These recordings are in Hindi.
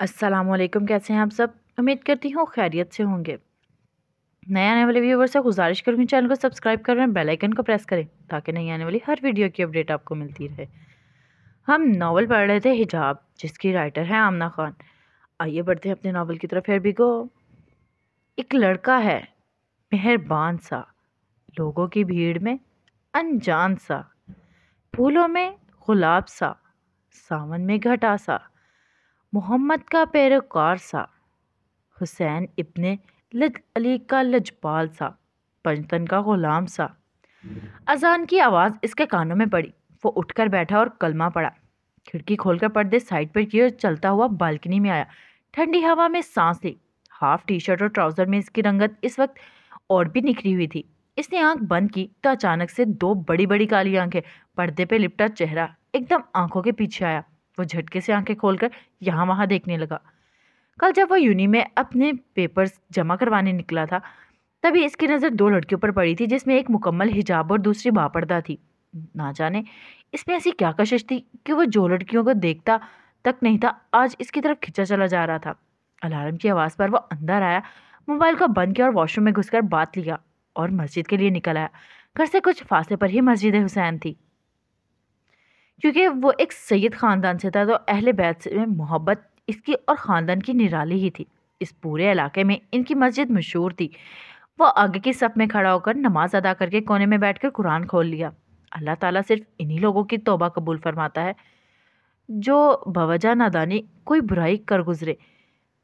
असलम कैसे हैं आप सब उम्मीद करती हूँ खैरियत से होंगे नए आने वाले व्यूवर से गुजारिश करूँगी चैनल को सब्सक्राइब करें और बेल आइकन को प्रेस करें ताकि नई आने वाली हर वीडियो की अपडेट आपको मिलती रहे हम नावल पढ़ रहे थे हिजाब जिसकी राइटर है आमना खान आइए बढ़ते हैं अपने नावल की तरफ फिर भी को एक लड़का है मेहरबान सा लोगों की भीड़ में अनजान सा फूलों में गुलाब सा सावन में घटा सा मोहम्मद का पैरोकार सा हुसैन इब्ने लज अली का लजपाल सा पंचतन का ग़ुलाम सा अजान की आवाज़ इसके कानों में पड़ी वो उठकर बैठा और कलमा पड़ा खिड़की खोलकर पर्दे साइड पर किए और चलता हुआ बालकनी में आया ठंडी हवा में सांस ली हाफ टी शर्ट और ट्राउज़र में इसकी रंगत इस वक्त और भी निखरी हुई थी इसने आंख बंद की तो अचानक से दो बड़ी बड़ी काली आंखें पर्दे पे लिपटा चेहरा एकदम आंखों के पीछे आया वो झटके से आंखें खोलकर यहाँ वहाँ देखने लगा कल जब वो यूनी में अपने पेपर्स जमा करवाने निकला था तभी इसकी नज़र दो लड़कियों पर पड़ी थी जिसमें एक मुकम्मल हिजाब और दूसरी बापर्दा थी ना जाने इसमें ऐसी क्या कशिश थी कि वह जो लड़कियों को देखता तक नहीं था आज इसकी तरफ खिंचा चला जा रहा था अलार्म की आवाज़ पर वह अंदर आया मोबाइल को बंद किया और वॉशरूम में घुसकर बात लिया और मस्जिद के लिए निकल आया घर से कुछ फासले पर ही मस्जिद हुसैन थी क्योंकि वो एक सैयद ख़ानदान से था तो अहले बैत से मोहब्बत इसकी और ख़ानदान की निराली ही थी इस पूरे इलाके में इनकी मस्जिद मशहूर थी वो आगे की सफ में खड़ा होकर नमाज अदा करके कोने में कर कुरान खोल लिया अल्लाह ताला सिर्फ इन्हीं लोगों की तोबा कबूल फरमाता है जो बवजह नादानी कोई बुराई कर गुजरे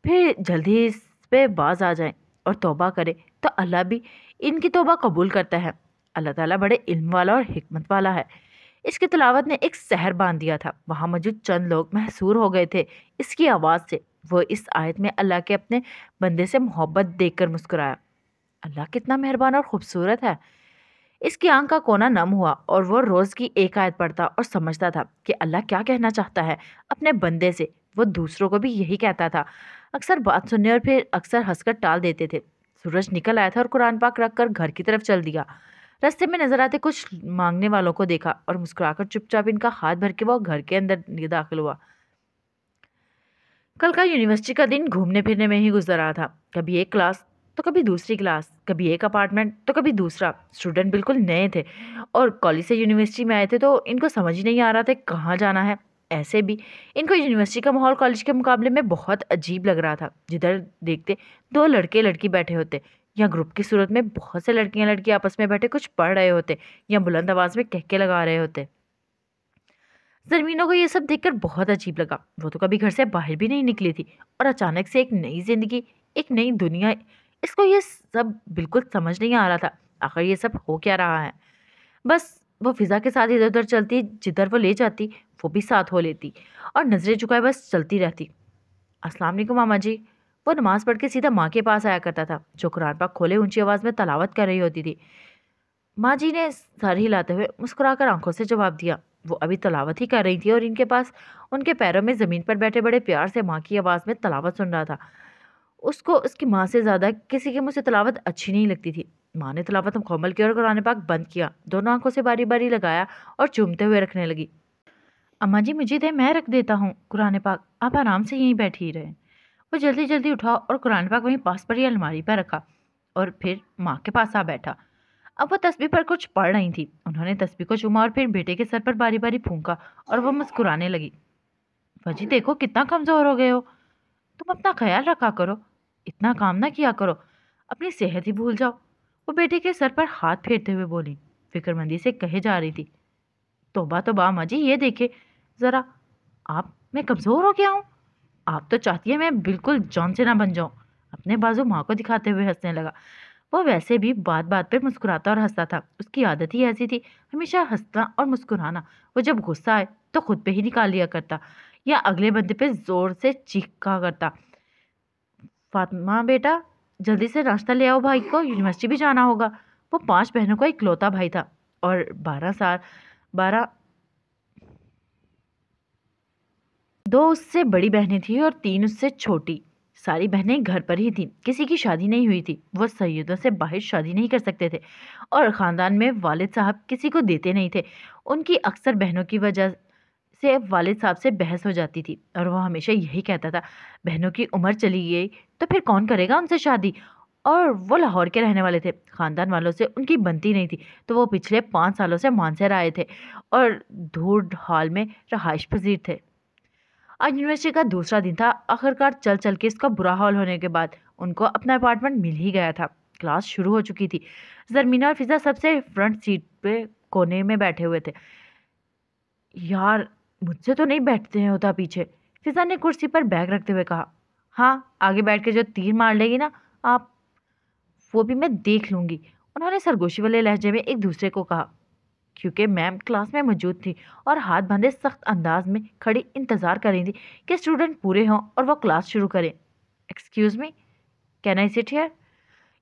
फिर जल्दी इस पर बाज आ जाए और तोबा करें तो अल्लाह भी इनकी तोबा कबूल करता है अल्लाह ताला बड़े इल्म वाला और हमत वाला है इसकी तलावत ने एक शहर बांध दिया था वहाँ मौजूद चंद लोग महसूर हो गए थे इसकी आवाज़ से वो इस आयत में अल्लाह के अपने बंदे से मोहब्बत कर मुस्कुराया अल्लाह कितना मेहरबान और ख़ूबसूरत है इसकी आंख का कोना नम हुआ और वो रोज़ की एक आयत पढ़ता और समझता था कि अल्लाह क्या कहना चाहता है अपने बंदे से वो दूसरों को भी यही कहता था अक्सर बात सुनने और फिर अक्सर हंसकर टाल देते थे सूरज निकल आया था और कुरान पाक रख कर घर की तरफ चल दिया रास्ते में नजर आते कुछ मांगने वालों को देखा और मुस्कुराकर चुपचाप इनका हाथ भर के वह घर के अंदर दाखिल हुआ कल का यूनिवर्सिटी का दिन घूमने फिरने में ही गुजर रहा था कभी एक क्लास तो कभी दूसरी क्लास कभी एक अपार्टमेंट तो कभी दूसरा स्टूडेंट बिल्कुल नए थे और कॉलेज से यूनिवर्सिटी में आए थे तो इनको समझ ही नहीं आ रहा था कहाँ जाना है ऐसे भी इनको यूनिवर्सिटी का माहौल कॉलेज के मुकाबले में बहुत अजीब लग रहा था जिधर देखते दो लड़के लड़की बैठे होते या ग्रुप की सूरत में बहुत से लड़कियां लड़के आपस में बैठे कुछ पढ़ रहे होते या बुलंद आवाज़ में कहके लगा रहे होते जरमीनों को यह सब देख बहुत अजीब लगा वो तो कभी घर से बाहर भी नहीं निकली थी और अचानक से एक नई ज़िंदगी एक नई दुनिया इसको ये सब बिल्कुल समझ नहीं आ रहा था आखिर ये सब हो क्या रहा है बस वो फिज़ा के साथ इधर उधर चलती जिधर वो ले जाती वो भी साथ हो लेती और नज़रें झुकाए बस चलती रहती अस्सलाम मामा जी वो नमाज़ पढ़ के सीधा माँ के पास आया करता था जो कुरान पाक खोले ऊंची आवाज़ में तलावत कर रही होती थी माँ जी ने सर हिलाते हुए मुस्कुरा कर आंखों से जवाब दिया वो अभी तलावत ही कर रही थी और इनके पास उनके पैरों में ज़मीन पर बैठे बड़े प्यार से माँ की आवाज़ में तलावत सुन रहा था उसको उसकी माँ से ज़्यादा किसी के मुँह से तलावत अच्छी नहीं लगती थी माँ ने तलावत मुकम्मल किया और कुरान पाक बंद किया दोनों आंखों से बारी बारी लगाया और चूमते हुए रखने लगी अम्मा जी मुझे दे तो मैं रख देता हूँ कुरान पाक आप आराम से यहीं बैठी ही रहे वो जल्दी जल्दी उठा और कुरान पाक वहीं पास पर ही अलमारी पर रखा और फिर माँ के पास आ बैठा अब वो तस्वीर पर कुछ पढ़ रही थी उन्होंने तस्वीर को चुमा और फिर बेटे के सर पर बारी बारी फूंका और वह मुस्कुराने लगी वजी देखो कितना कमज़ोर हो गए हो तुम अपना ख्याल रखा करो इतना काम ना किया करो अपनी सेहत ही भूल जाओ वो बेटे के सर पर हाथ फेरते हुए बोली फिक्रमंदी से कहे जा रही थी तोबा तो बा माँ जी ये देखे ज़रा आप मैं कमज़ोर हो गया हूँ आप तो चाहती है मैं बिल्कुल जॉन से ना बन जाऊँ अपने बाजू माँ को दिखाते हुए हंसने लगा वो वैसे भी बात बात पर मुस्कुराता और हंसता था उसकी आदत ही ऐसी थी हमेशा हंसना और मुस्कुराना वो जब गुस्सा आए तो खुद पे ही निकाल लिया करता या अगले बंदे पे ज़ोर से चीखा करता फातिमा बेटा जल्दी से नाश्ता ले आओ भाई को यूनिवर्सिटी भी जाना होगा वो पांच बहनों का इकलौता भाई था और बारह साल बारह दो उससे बड़ी बहनें थीं और तीन उससे छोटी सारी बहनें घर पर ही थीं किसी की शादी नहीं हुई थी वह सैदों से बाहर शादी नहीं कर सकते थे और ख़ानदान में वालिद साहब किसी को देते नहीं थे उनकी अक्सर बहनों की वजह से वालिद साहब से बहस हो जाती थी और वह हमेशा यही कहता था बहनों की उम्र चली गई तो फिर कौन करेगा उनसे शादी और वो लाहौर के रहने वाले थे ख़ानदान वालों से उनकी बनती नहीं थी तो वो पिछले पाँच सालों से मानसर आए थे और धूड हाल में रहाइश पजीर थे आज यूनिवर्सिटी का दूसरा दिन था आखिरकार चल चल के इसका बुरा हाल होने के बाद उनको अपना अपार्टमेंट मिल ही गया था क्लास शुरू हो चुकी थी जरमीना और फिजा सबसे फ्रंट सीट पे कोने में बैठे हुए थे यार मुझसे तो नहीं बैठते हैं होता पीछे फिजा ने कुर्सी पर बैग रखते हुए कहा हाँ आगे बैठ के जो तीर मार लेगी ना आप वो भी मैं देख लूँगी उन्होंने सरगोशी वाले लहजे में एक दूसरे को कहा क्योंकि मैम क्लास में मौजूद थी और हाथ बांधे सख्त अंदाज में खड़ी इंतज़ार कर रही थी कि स्टूडेंट पूरे हों और वह क्लास शुरू करें excuse me can I sit here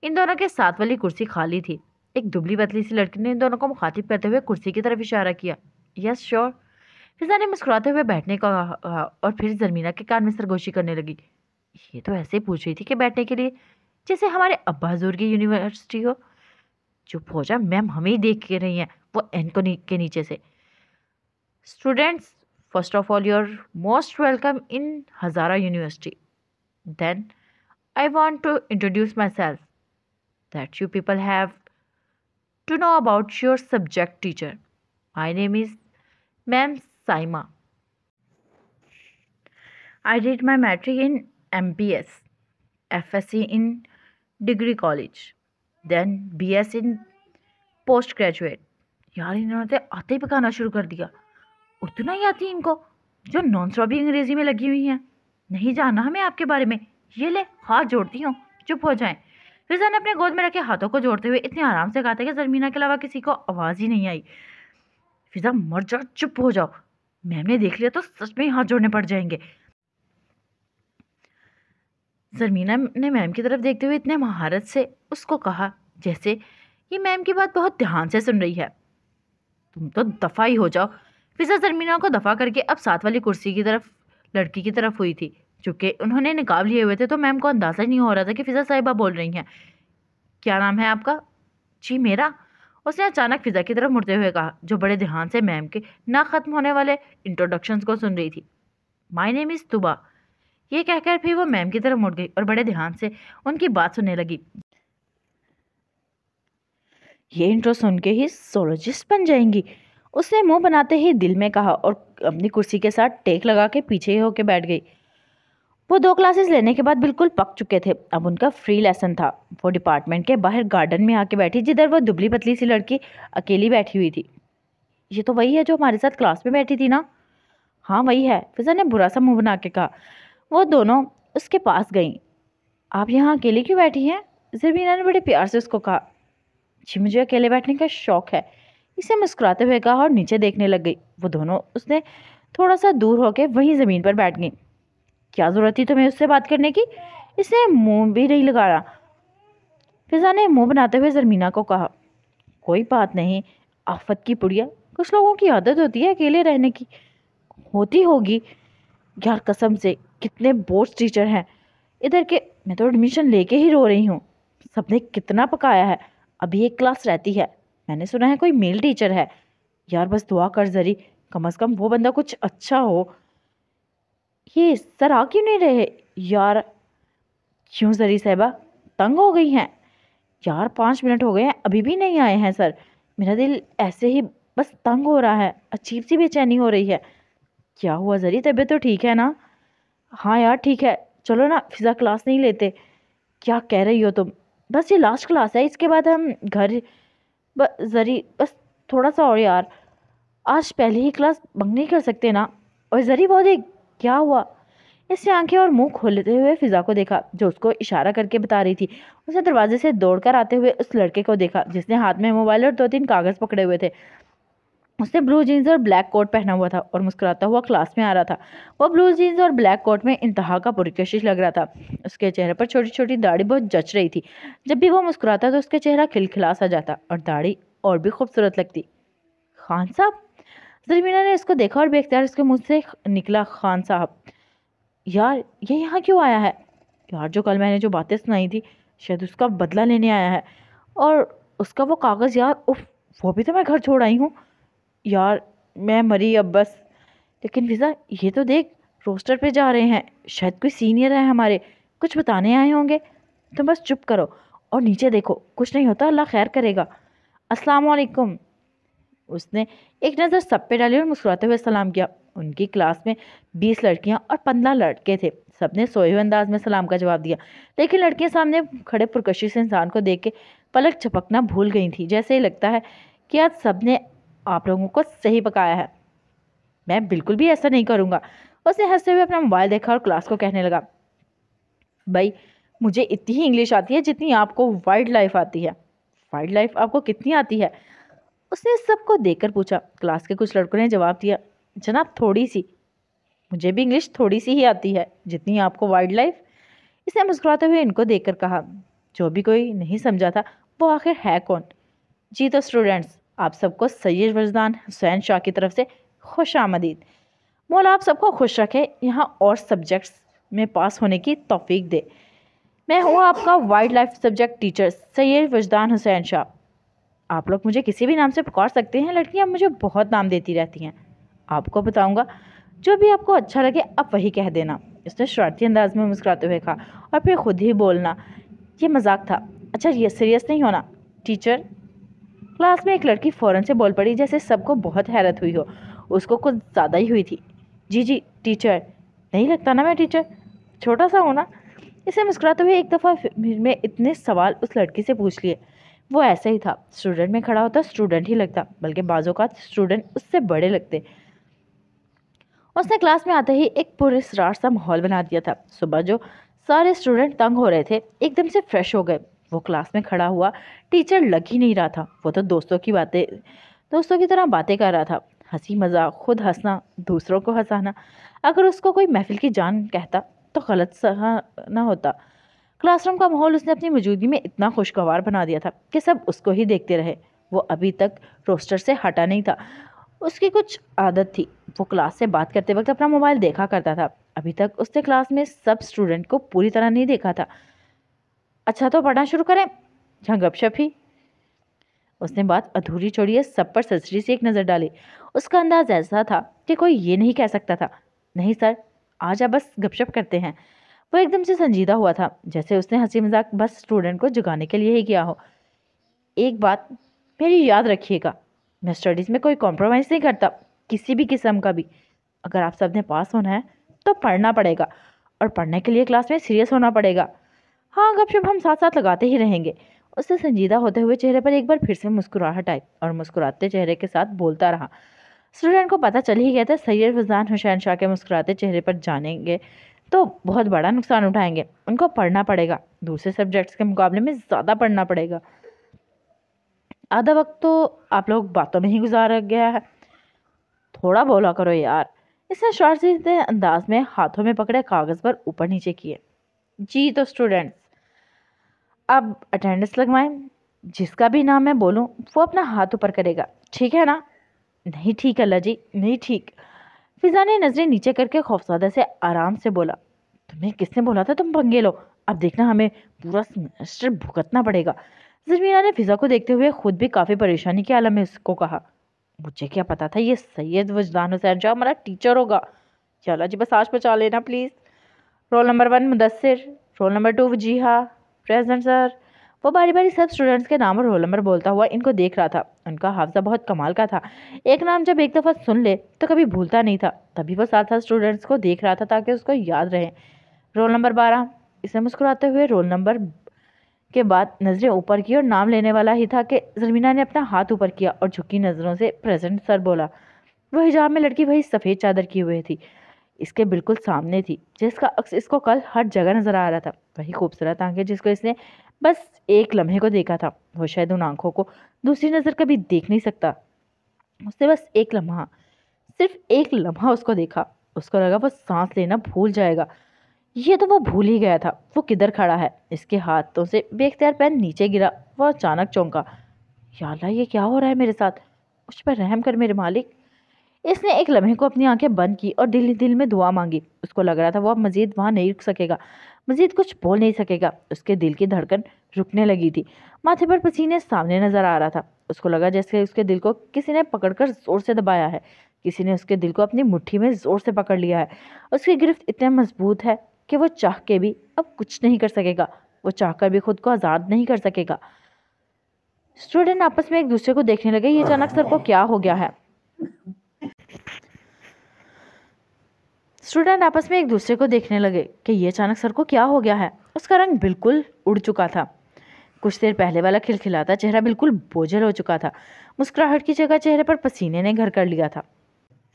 इन दोनों के साथ वाली कुर्सी खाली थी एक दुबली पतली सी लड़की ने इन दोनों को मुखातिब करते हुए कुर्सी की तरफ इशारा किया यस श्योर फिजा ने मुस्कुराते हुए बैठने को कहा और फिर जर्मीना के कान में सरगोशी करने लगी ये तो ऐसे पूछ रही थी कि बैठने के लिए जैसे हमारे अब्बा हजूर की यूनिवर्सिटी हो चुप हो जा मैम हमें देख के रही हैं वो एनको के नीचे से students first of all your most welcome in Hazara university then I want to introduce myself that you people have to know about your subject teacher my name is ma'am Saima I my matric in M P S F S C in degree college then B S in post graduate यार इन्होंने तो आते ही पकाना शुरू कर दिया उतना ही आती इनको जो नॉन स्टॉपी अंग्रेज़ी में लगी हुई हैं नहीं जानना हमें आपके बारे में ये ले हाथ जोड़ती हूँ चुप हो जाएं फिजा ने अपने गोद में रखे हाथों को जोड़ते हुए इतने आराम से कहा था कि जरमीना के अलावा किसी को आवाज़ ही नहीं आई फिजा मर जाओ चुप हो जाओ मैम ने देख लिया तो सच में हाथ जोड़ने पड़ जाएंगे जरमीना ने मैम की तरफ देखते हुए इतने महारत से उसको कहा जैसे ये मैम की बात बहुत ध्यान से सुन रही है तुम तो दफ़ा ही हो जाओ फिजा जरमीना को दफ़ा करके अब साथ वाली कुर्सी की तरफ लड़की की तरफ हुई थी चूँकि उन्होंने निकाब लिए हुए थे तो मैम को अंदाज़ा नहीं हो रहा था कि फिज़ा साहिबा बोल रही हैं क्या नाम है आपका जी मेरा उसने अचानक फिज़ा की तरफ मुड़ते हुए कहा जो बड़े ध्यान से मैम के ना ख़त्म होने वाले इंट्रोडक्शंस को सुन रही थी माई नेम इज़ तुबा ये कहकर फिर वो मैम की तरफ मुड़ गई और बड़े ध्यान से उनकी बात सुनने लगी ये इंट्रो सुन के ही सोलोजिस्ट बन जाएंगी उसने मुंह बनाते ही दिल में कहा और अपनी कुर्सी के साथ टेक लगा के पीछे ही होके बैठ गई वो दो क्लासेस लेने के बाद बिल्कुल पक चुके थे अब उनका फ्री लेसन था वो डिपार्टमेंट के बाहर गार्डन में आके बैठी जिधर वो दुबली पतली सी लड़की अकेली बैठी हुई थी ये तो वही है जो हमारे साथ क्लास में बैठी थी ना हाँ वही है फिजा ने बुरा सा मुंह बना के कहा वो दोनों उसके पास गईं आप यहाँ अकेले क्यों बैठी हैं जबीना ने बड़े प्यार से उसको कहा जी मुझे अकेले बैठने का शौक है इसे मुस्कुराते हुए कहा और नीचे देखने लग गई वो दोनों उसने थोड़ा सा दूर होकर वहीं ज़मीन पर बैठ गई क्या ज़रूरत थी तुम्हें उससे बात करने की इसने मुंह भी नहीं लगाया फिजा ने मुंह बनाते हुए जरमीना को कहा कोई बात नहीं आफत की पुड़िया कुछ लोगों की आदत होती है अकेले रहने की होती होगी यार कसम से कितने बोर्ड्स टीचर हैं इधर के मैं तो एडमिशन लेके ही रो रही हूँ सबने कितना पकाया है अभी एक क्लास रहती है मैंने सुना है कोई मेल टीचर है यार बस दुआ कर जरी कम अज़ कम वो बंदा कुछ अच्छा हो ये सर आ क्यों नहीं रहे यार क्यों जरी साहबा तंग हो गई हैं यार पाँच मिनट हो गए हैं अभी भी नहीं आए हैं सर मेरा दिल ऐसे ही बस तंग हो रहा है अजीब सी बेचैनी हो रही है क्या हुआ जरी तबीयत तो ठीक है ना हाँ यार ठीक है चलो ना फिज़ा क्लास नहीं लेते क्या कह रही हो तुम बस ये लास्ट क्लास है इसके बाद हम घर ब जरी बस थोड़ा सा और यार आज पहले ही क्लास बंग नहीं कर सकते ना और जरी बहुत देख क्या हुआ इससे आंखें और मुंह खोलते हुए फिज़ा को देखा जो उसको इशारा करके बता रही थी उसने दरवाजे से दौड़कर आते हुए उस लड़के को देखा जिसने हाथ में मोबाइल और दो तीन कागज़ पकड़े हुए थे उसने ब्लू जीन्स और ब्लैक कोट पहना हुआ था और मुस्कुराता हुआ क्लास में आ रहा था वो ब्लू जीन्स और ब्लैक कोट में इंतहा का पुरकशिश लग रहा था उसके चेहरे पर छोटी छोटी दाढ़ी बहुत जच रही थी जब भी वो मुस्कुराता तो उसका चेहरा खिलखिला सा जाता और दाढ़ी और भी खूबसूरत लगती खान साहब जरमीना ने इसको देखा और बेख्तियार उसके मुँह से निकला खान साहब यार ये यहाँ क्यों आया है यार जो कल मैंने जो बातें सुनाई थी शायद उसका बदला लेने आया है और उसका वो कागज़ यार उफ वो भी तो मैं घर छोड़ आई हूँ यार मैं मरी अब बस लेकिन फिज़ा ये तो देख रोस्टर पे जा रहे हैं शायद कोई सीनियर है हमारे कुछ बताने आए होंगे तुम तो बस चुप करो और नीचे देखो कुछ नहीं होता अल्लाह खैर करेगा अस्सलाम वालेकुम उसने एक नज़र सब पे डाली और मुस्कुराते हुए सलाम किया उनकी क्लास में बीस लड़कियाँ और पंद्रह लड़के थे सब ने सोए हुए अंदाज में सलाम का जवाब दिया लेकिन लड़कियाँ सामने खड़े पुरकशी से इंसान को देख के पलक झपकना भूल गई थी जैसे ही लगता है कि आज सब ने आप लोगों को सही पकाया है मैं बिल्कुल भी ऐसा नहीं करूँगा उसने हंसते हुए अपना मोबाइल देखा और क्लास को कहने लगा भाई मुझे इतनी ही इंग्लिश आती है जितनी आपको वाइल्ड लाइफ आती है वाइल्ड लाइफ आपको कितनी आती है उसने सबको देखकर पूछा क्लास के कुछ लड़कों ने जवाब दिया जनाब थोड़ी सी मुझे भी इंग्लिश थोड़ी सी ही आती है जितनी आपको वाइल्ड लाइफ इसने मुस्कुराते हुए इनको कर कहा जो भी कोई नहीं समझा था वो आखिर है कौन जी तो स्टूडेंट्स आप सबको सैयद वजदान हुसैन शाह की तरफ से खुश आमदीद मौला आप सबको खुश रखे यहाँ और सब्जेक्ट्स में पास होने की तोफीक़ दे मैं हूँ आपका wildlife subject teacher Syed Wajdan Hussain Shah आप लोग मुझे किसी भी नाम से पुकार सकते हैं लड़कियाँ मुझे बहुत नाम देती रहती हैं आपको बताऊँगा जो भी आपको अच्छा लगे आप वही कह देना उसने शरारती अंदाज में मुस्कुराते हुए कहा और फिर खुद ही बोलना ये मजाक था अच्छा ये सीरियस नहीं होना टीचर क्लास में एक लड़की फ़ौरन से बोल पड़ी जैसे सबको बहुत हैरत हुई हो उसको कुछ ज़्यादा ही हुई थी जी जी टीचर नहीं लगता ना मैं टीचर छोटा सा हूँ ना इसे मुस्कुराते हुए एक दफ़ा फिर में इतने सवाल उस लड़की से पूछ लिए वो ऐसा ही था स्टूडेंट में खड़ा होता स्टूडेंट ही लगता बल्कि बाज़ों का स्टूडेंट उससे बड़े लगते उसने क्लास में आते ही एक पुरस्कार सा माहौल बना दिया था सुबह जो सारे स्टूडेंट तंग हो रहे थे एकदम से फ्रेश हो गए वो क्लास में खड़ा हुआ टीचर लग ही नहीं रहा था वो तो दोस्तों की बातें दोस्तों की तरह बातें कर रहा था हंसी मजाक खुद हंसना दूसरों को हंसाना अगर उसको कोई महफिल की जान कहता तो गलत सहा ना होता क्लासरूम का माहौल उसने अपनी मौजूदगी में इतना खुशगवार बना दिया था कि सब उसको ही देखते रहे वो अभी तक रोस्टर से हटा नहीं था उसकी कुछ आदत थी वो क्लास से बात करते वक्त अपना मोबाइल देखा करता था अभी तक उसने क्लास में सब स्टूडेंट को पूरी तरह नहीं देखा था अच्छा तो पढ़ना शुरू करें जहाँ गपशप ही उसने बात अधूरी छोड़ी है सब पर ससरी से एक नज़र डाली उसका अंदाज ऐसा था कि कोई ये नहीं कह सकता था नहीं सर आज आप बस गपशप करते हैं वो एकदम से संजीदा हुआ था जैसे उसने हंसी मजाक बस स्टूडेंट को जगाने के लिए ही किया हो एक बात मेरी याद रखिएगा मैं स्टडीज़ में कोई कॉम्प्रोमाइज़ नहीं करता किसी भी किस्म का भी अगर आप सब ने पास होना है तो पढ़ना पड़ेगा और पढ़ने के लिए क्लास में सीरियस होना पड़ेगा हाँ गपशप हम साथ साथ लगाते ही रहेंगे उससे संजीदा होते हुए चेहरे पर एक बार फिर से मुस्कुराहट आई और मुस्कुराते चेहरे के साथ बोलता रहा स्टूडेंट को पता चल ही गया था सैयद फजान हुसैन शाह के मुस्कुराते चेहरे पर जानेंगे तो बहुत बड़ा नुकसान उठाएंगे उनको पढ़ना पड़ेगा दूसरे सब्जेक्ट्स के मुकाबले में ज़्यादा पढ़ना पड़ेगा आधा वक्त तो आप लोग बातों में ही गुजार गया है थोड़ा बोला करो यार इसने शॉर्ट सीधे अंदाज में हाथों में पकड़े कागज़ पर ऊपर नीचे किए जी तो स्टूडेंट अब अटेंडेंस लगवाएं जिसका भी नाम मैं बोलूँ वो अपना हाथ ऊपर करेगा ठीक है ना नहीं ठीक अल्लाह जी नहीं ठीक फिजा ने नज़रें नीचे करके खौफसादा से आराम से बोला तुम्हें किसने बोला था तुम पंगे लो अब देखना हमें पूरा सेमेस्टर भुगतना पड़ेगा जमीना ने फिजा को देखते हुए खुद भी काफ़ी परेशानी के आलम में उसको कहा मुझे क्या पता था ये सैयद वजदान हुसैन जो हमारा टीचर होगा चलो जी बस आज बचा लेना please roll number one Mudassar roll number two Wajiha present sir वो बारी बारी सब स्टूडेंट्स के नाम और रोल नंबर बोलता हुआ इनको देख रहा था उनका हाफजा बहुत कमाल का था एक नाम जब एक दफ़ा सुन ले तो कभी भूलता नहीं था तभी वो साथ साथ स्टूडेंट्स को देख रहा था ताकि उसको याद रहे रोल नंबर बारह इसे मुस्कुराते हुए रोल नंबर के बाद नज़रें ऊपर की और नाम लेने वाला ही था कि जरमीना ने अपना हाथ ऊपर किया और झुकी नज़रों से प्रेजेंट सर बोला वह हिजाब में लड़की वही सफ़ेद चादर की हुई थी इसके बिल्कुल सामने थी जिसका अक्स इसको कल हर जगह नज़र आ रहा था वही खूबसूरत आंखें जिसको इसने बस एक लम्हे को देखा था वो शायद उन आंखों को दूसरी नज़र कभी देख नहीं सकता उसने बस एक लम्हा सिर्फ एक लम्हा उसको देखा उसको लगा वो सांस लेना भूल जाएगा ये तो वो भूल ही गया था वो किधर खड़ा है इसके हाथों से बेख्तियार पैर नीचे गिरा वह अचानक चौंका याला ये क्या हो रहा है मेरे साथ उस पर रहम कर मेरे मालिक इसने एक लम्हे को अपनी आंखें बंद की और दिल ही दिल में दुआ मांगी उसको लग रहा था वो अब मजीद वहाँ नहीं रुक सकेगा मजीद कुछ बोल नहीं सकेगा उसके दिल की धड़कन रुकने लगी थी माथे पर पसीने सामने नजर आ रहा था उसको लगा जैसे उसके दिल को किसी ने पकड़कर जोर से दबाया है किसी ने उसके दिल को अपनी मुट्ठी में ज़ोर से पकड़ लिया है उसकी गिरफ्त इतने मजबूत है कि वो चाह के भी अब कुछ नहीं कर सकेगा वो चाह कर भी खुद को आज़ाद नहीं कर सकेगा स्टूडेंट आपस में एक दूसरे को देखने लगे ये अचानक सर को क्या हो गया है स्टूडेंट आपस में एक दूसरे को देखने लगे कि ये अचानक सर को क्या हो गया है उसका रंग बिल्कुल उड़ चुका था कुछ देर पहले वाला खिलखिलाता चेहरा बिल्कुल बोझल हो चुका था मुस्कुराहट की जगह चेहरे पर पसीने ने घर कर लिया था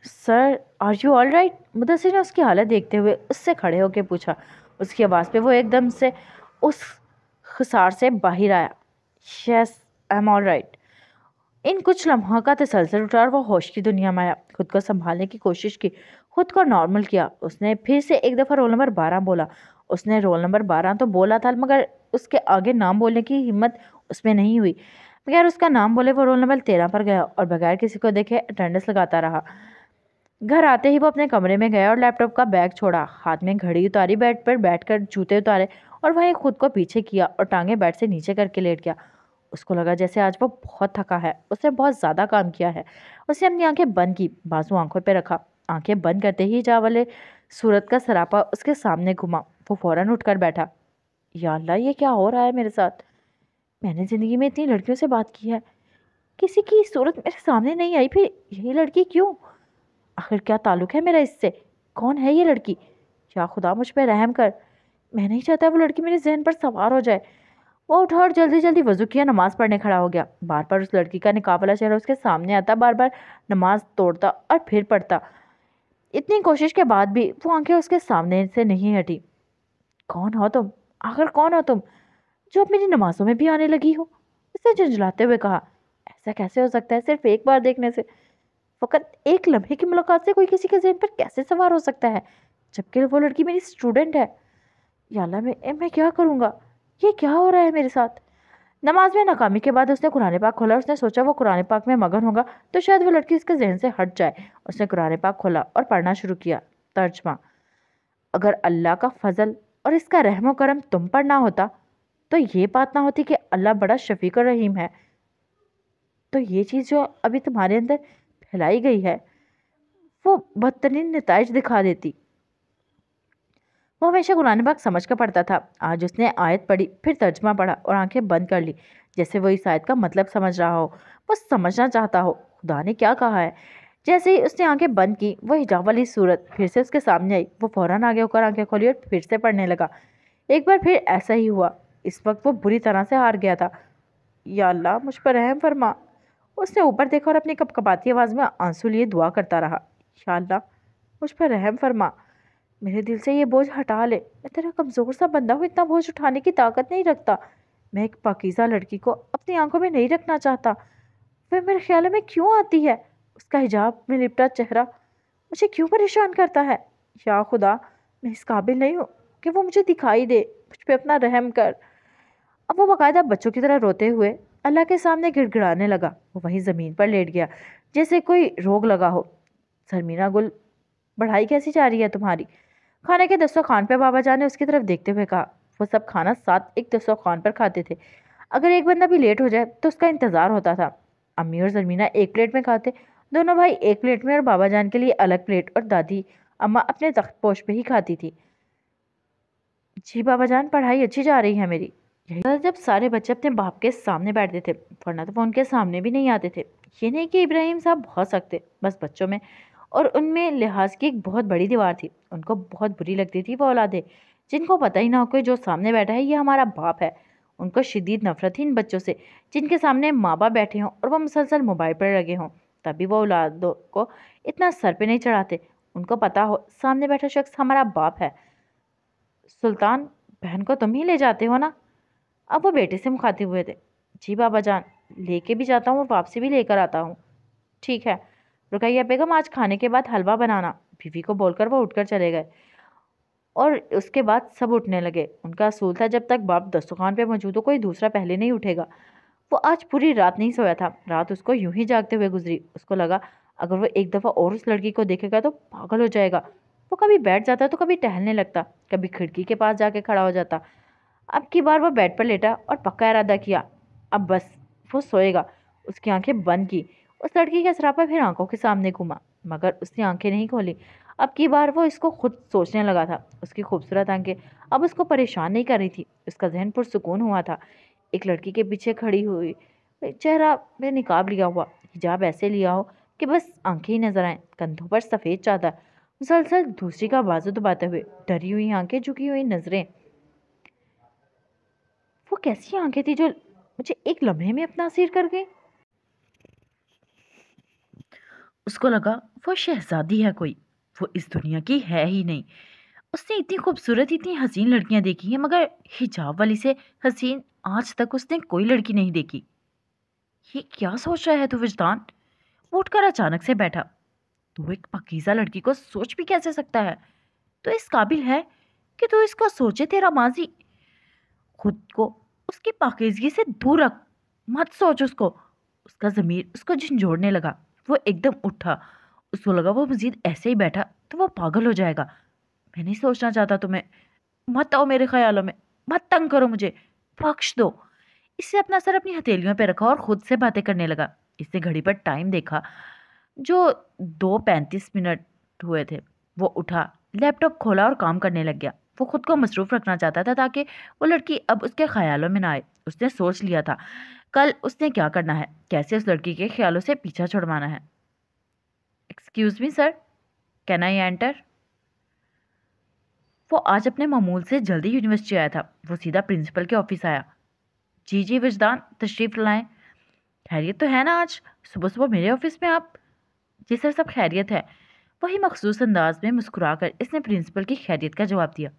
sir are you all right Mudassar ने उसकी हालत देखते हुए उससे खड़े होकर पूछा उसकी आवाज़ पर वो एकदम से उस खसार से बाहर आया शेस आई एम ऑल राइट इन कुछ लम्हों का तसलसल उठा और वह होश की दुनिया में आया खुद को संभालने की कोशिश की खुद को नॉर्मल किया उसने फिर से एक दफ़ा रोल नंबर बारह बोला उसने रोल नंबर बारह तो बोला था मगर उसके आगे नाम बोलने की हिम्मत उसमें नहीं हुई बगैर उसका नाम बोले वो रोल नंबर तेरह पर गया और बगैर किसी को देखे अटेंडेंस लगाता रहा घर आते ही वो अपने कमरे में गया और लैपटॉप का बैग छोड़ा हाथ में घड़ी उतारी बेड पर बैठकर जूते उतारे और वहीं खुद को पीछे किया और टांगे बेड से नीचे करके लेट गया उसको लगा जैसे आज वो बहुत थका है उसने बहुत ज़्यादा काम किया है उसने अपनी आंखें बंद की बाजू आंखों पर रखा आंखें बंद करते ही जावले सूरत का सरापा उसके सामने घुमा वो फ़ौरन उठकर बैठा या अल्लाह ये क्या हो रहा है मेरे साथ मैंने ज़िंदगी में इतनी लड़कियों से बात की है किसी की सूरत मेरे सामने नहीं आई फिर यही लड़की क्यों आखिर क्या ताल्लुक़ है मेरा इससे कौन है ये लड़की या खुदा मुझ पर रहम कर मैं नहीं चाहता वो लड़की मेरे जहन पर सवार हो जाए वो उठा और जल्दी जल्दी वजू किया नमाज पढ़ने खड़ा हो गया बार बार उस लड़की का निकाबला वाला चेहरा उसके सामने आता बार बार नमाज तोड़ता और फिर पढ़ता इतनी कोशिश के बाद भी वो आंखें उसके सामने से नहीं हटी कौन हो तुम आखिर कौन हो तुम जो अब मेरी नमाज़ों में भी आने लगी हो उसने झुंझुलाते हुए कहा ऐसा कैसे हो सकता है सिर्फ एक बार देखने से फ़कत एक लम्हे की मुलाकात से कोई किसी के जहन पर कैसे सवार हो सकता है जबकि वो लड़की मेरी स्टूडेंट है याला मैं मैं क्या करूँगा ये क्या हो रहा है मेरे साथ नमाज में नाकामी के बाद उसने कुरान पाक खोला उसने सोचा वो कुरान पाक में मगन होगा तो शायद वो लड़की इसके जहन से हट जाए उसने कुरान पाक खोला और पढ़ना शुरू किया तर्जमा अगर अल्लाह का फजल और इसका रहम करम तुम पर ना होता तो ये बात ना होती कि अल्लाह बड़ा शफीक रहीम है तो ये चीज़ जो अभी तुम्हारे अंदर फैलाई गई है वो बदतरीन नतज दिखा देती वो हमेशा कुरान पाक समझ कर पढ़ता था आज उसने आयत पढ़ी फिर तर्जमा पढ़ा और आंखें बंद कर ली जैसे वो इस आयत का मतलब समझ रहा हो वो समझना चाहता हो खुदा ने क्या कहा है जैसे ही उसने आंखें बंद की वो हिजाब वाली सूरत फिर से उसके सामने आई वो फौरन आगे होकर आंखें खोली और फिर से पढ़ने लगा एक बार फिर ऐसा ही हुआ इस वक्त वो बुरी तरह से हार गया था या अल्लाह मुझ पर रहम फरमा उसने ऊपर देखा और अपनी कपकपाती आवाज़ में आंसू लिए दुआ करता रहा या अल्लाह मुझ पर रहम फरमा मेरे दिल से ये बोझ हटा ले मैं तेरा कमज़ोर सा बंदा हूँ इतना बोझ उठाने की ताकत नहीं रखता मैं एक पाकिज़ा लड़की को अपनी आंखों में नहीं रखना चाहता वह मेरे ख्याल में क्यों आती है उसका हिजाब में लिपटा चेहरा मुझे क्यों परेशान करता है या खुदा मैं इस काबिल नहीं हूँ कि वो मुझे दिखाई दे मुझ पर अपना रहम कर अब वो बाकायदा बच्चों की तरह रोते हुए अल्लाह के सामने गिड़गिड़ाने लगा वो वहीं ज़मीन पर लेट गया जैसे कोई रोग लगा हो सरमीना गुल बढ़ाई कैसी जा रही है तुम्हारी खाने के दस्तरखान पर बाबा जान ने उसकी तरफ देखते हुए कहा वो सब खाना साथ एक दस्तरखान पर खाते थे अगर एक बंदा भी लेट हो जाए तो उसका इंतज़ार होता था अम्मी और जमीना एक प्लेट में खाते दोनों भाई एक प्लेट में और बाबा जान के लिए अलग प्लेट और दादी अम्मा अपने तख्त पोश पर ही खाती थी जी बाबा जान पढ़ाई अच्छी जा रही है मेरी जब सारे बच्चे अपने बाप के सामने बैठते थे वरना तो वो उनके सामने भी नहीं आते थे ये नहीं कि इब्राहिम साहब बहुत सकते बस बच्चों में और उनमें लिहाज की एक बहुत बड़ी दीवार थी उनको बहुत बुरी लगती थी वो औलादें जिनको पता ही ना हो कि जो सामने बैठा है ये हमारा बाप है उनको शदीद नफरत थी इन बच्चों से जिनके सामने माँ बाप बैठे हों और वो मुसलसल मोबाइल पर लगे हों तभी वो औलादों को इतना सर पर नहीं चढ़ाते उनको पता हो सामने बैठा शख्स हमारा बाप है सुल्तान बहन को तुम ही ले जाते हो ना अब वो बेटे से मुखातिब हुए थे जी बाबा जान लेके भी जाता हूँ और वापसी भी लेकर आता हूँ ठीक है रुकैया बेगम आज खाने के बाद हलवा बनाना बीवी को बोलकर वो उठकर चले गए और उसके बाद सब उठने लगे उनका असूल था जब तक बाप दस्तखान पे मौजूद हो कोई दूसरा पहले नहीं उठेगा वो आज पूरी रात नहीं सोया था रात उसको यूं ही जागते हुए गुजरी उसको लगा अगर वो एक दफ़ा और उस लड़की को देखेगा तो पागल हो जाएगा वो कभी बैठ जाता तो कभी टहलने लगता कभी खिड़की के पास जाके खड़ा हो जाता अब की बार वो बेड पर लेटा और पक्का इरादा किया अब बस वो सोएगा उसकी आंखें बंद की उस लड़की का सरापा फिर आंखों के सामने घूमा मगर उसने आंखें नहीं खोली अब की बार वो इसको खुद सोचने लगा था उसकी खूबसूरत आंखें अब उसको परेशान नहीं कर रही थी उसका जहन पुरसकून हुआ था एक लड़की के पीछे खड़ी हुई चेहरा में निकाब लिया हुआ हिजाब ऐसे लिया हो कि बस आंखें ही नजर आएं कंधों पर सफ़ेद चादर मुसलसल दूसरी का बाजू दबाते हुए डरी हुई आंखें झुकी हुई नजरें वो कैसी आंखें थी जो मुझे एक लम्हे में अपना सिर कर गई उसको लगा वो शहजादी है कोई वो इस दुनिया की है ही नहीं उसने इतनी खूबसूरत इतनी हसीन लड़कियां देखी हैं मगर हिजाब वाली से हसीन आज तक उसने कोई लड़की नहीं देखी ये क्या सोच रहा है तू विजदान वो उठकर अचानक से बैठा तू एक पकीज़ा लड़की को सोच भी कैसे सकता है तो इस काबिल है कि तू इसको सोचे तेरा माजी खुद को उसकी पाकिजगी से दूर रख मत सोच उसको उसका ज़मीर उसको झंझोड़ने लगा वो एकदम उठा उसको लगा वो मजीद ऐसे ही बैठा तो वो पागल हो जाएगा मैं नहीं सोचना चाहता तुम्हें मत आओ मेरे ख्यालों में मत तंग करो मुझे बख्श दो इससे अपना सर अपनी हथेलियों पर रखा और ख़ुद से बातें करने लगा इसने घड़ी पर टाइम देखा जो दो पैंतीस मिनट हुए थे वो उठा लैपटॉप खोला और काम करने लग गया वो ख़ुद को मसरूफ़ रखना चाहता था ताकि वो लड़की अब उसके ख्यालों में ना आए उसने सोच लिया था कल उसने क्या करना है कैसे उस लड़की के ख्यालों से पीछा छुड़वाना है excuse me sir can I enter वो आज अपने मामूल से जल्दी यूनिवर्सिटी आया था वो सीधा प्रिंसिपल के ऑफिस आया जी जी विजदान तशरीफ़ लाएँ खैरियत तो है ना आज सुबह सुबह मेरे ऑफिस में आप जी सर सब खैरियत है वही मखसूस अंदाज में मुस्कुराकर इसने प्रिंसिपल की खैरियत का जवाब दिया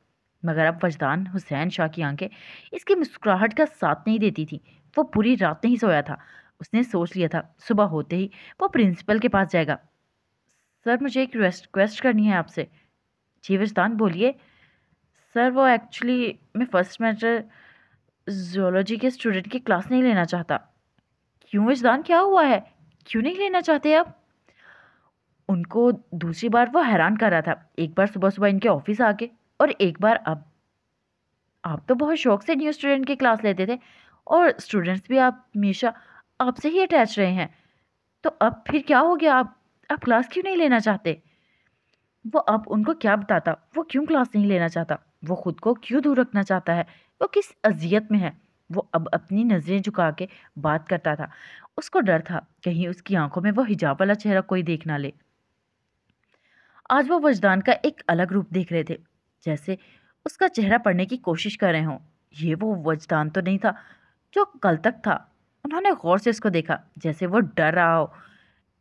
मगर अब वजदान हुसैन शाह की आंखें इसकी मुस्कुराहट का साथ नहीं देती थी वो पूरी रात नहीं सोया था उसने सोच लिया था सुबह होते ही वो प्रिंसिपल के पास जाएगा सर मुझे एक रिक्वेस्ट करनी है आपसे जी वजदान बोलिए सर वो एक्चुअली मैं फर्स्ट मैटर जोलॉजी के स्टूडेंट की क्लास नहीं लेना चाहता क्यों वजदान क्या हुआ है क्यों नहीं लेना चाहते आप उनको दूसरी बार वो हैरान कर रहा था एक बार सुबह सुबह इनके ऑफिस आके और एक बार अब आप तो बहुत शौक से न्यू स्टूडेंट की क्लास लेते थे और स्टूडेंट्स भी आप हमेशा आपसे ही अटैच रहे हैं तो अब फिर क्या हो गया आप आप क्लास क्यों नहीं लेना चाहते वो अब उनको क्या बताता वो क्यों क्लास नहीं लेना चाहता वो खुद को क्यों दूर रखना चाहता है वो किस अजियत में है वो अब अपनी नज़रें झुका के बात करता था उसको डर था कहीं उसकी आंखों में वो हिजाब वाला चेहरा कोई देख ना ले आज वो वजदान का एक अलग रूप देख रहे थे जैसे उसका चेहरा पढ़ने की कोशिश कर रहे हों ये वो वजदान तो नहीं था जो कल तक था उन्होंने गौर से उसको देखा जैसे वो डर रहा हो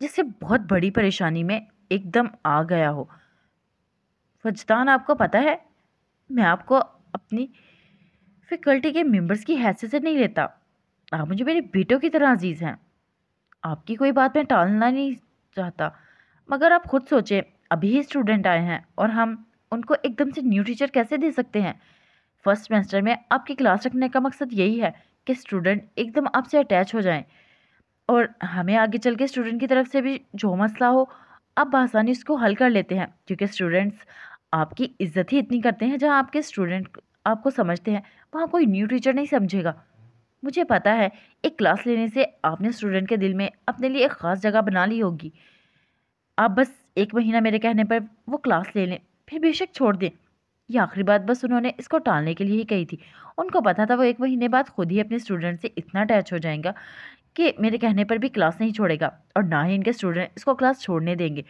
जैसे बहुत बड़ी परेशानी में एकदम आ गया हो वजदान आपको पता है मैं आपको अपनी फैकल्टी के मेंबर्स की हैसियत से नहीं लेता आप मुझे मेरे बेटों की तरह अजीज़ हैं आपकी कोई बात मैं टालना नहीं चाहता मगर आप खुद सोचें अभी ही स्टूडेंट आए हैं और हम उनको एकदम से न्यू टीचर कैसे दे सकते हैं फर्स्ट सेमेस्टर में आपकी क्लास रखने का मकसद यही है कि स्टूडेंट एकदम आपसे अटैच हो जाएं और हमें आगे चल के स्टूडेंट की तरफ से भी जो मसला हो आप आसानी उसको हल कर लेते हैं क्योंकि स्टूडेंट्स आपकी इज्जत ही इतनी करते हैं जहाँ आपके स्टूडेंट आपको समझते हैं वहाँ कोई न्यू टीचर नहीं समझेगा मुझे पता है एक क्लास लेने से आपने स्टूडेंट के दिल में अपने लिए एक ख़ास जगह बना ली होगी आप बस एक महीना मेरे कहने पर वो क्लास ले लें फिर बेशक छोड़ दें यह आखिरी बात बस उन्होंने इसको टालने के लिए ही कही थी उनको पता था वो एक महीने बाद खुद ही अपने स्टूडेंट से इतना अटैच हो जाएगा कि मेरे कहने पर भी क्लास नहीं छोड़ेगा और ना ही इनके स्टूडेंट इसको क्लास छोड़ने देंगे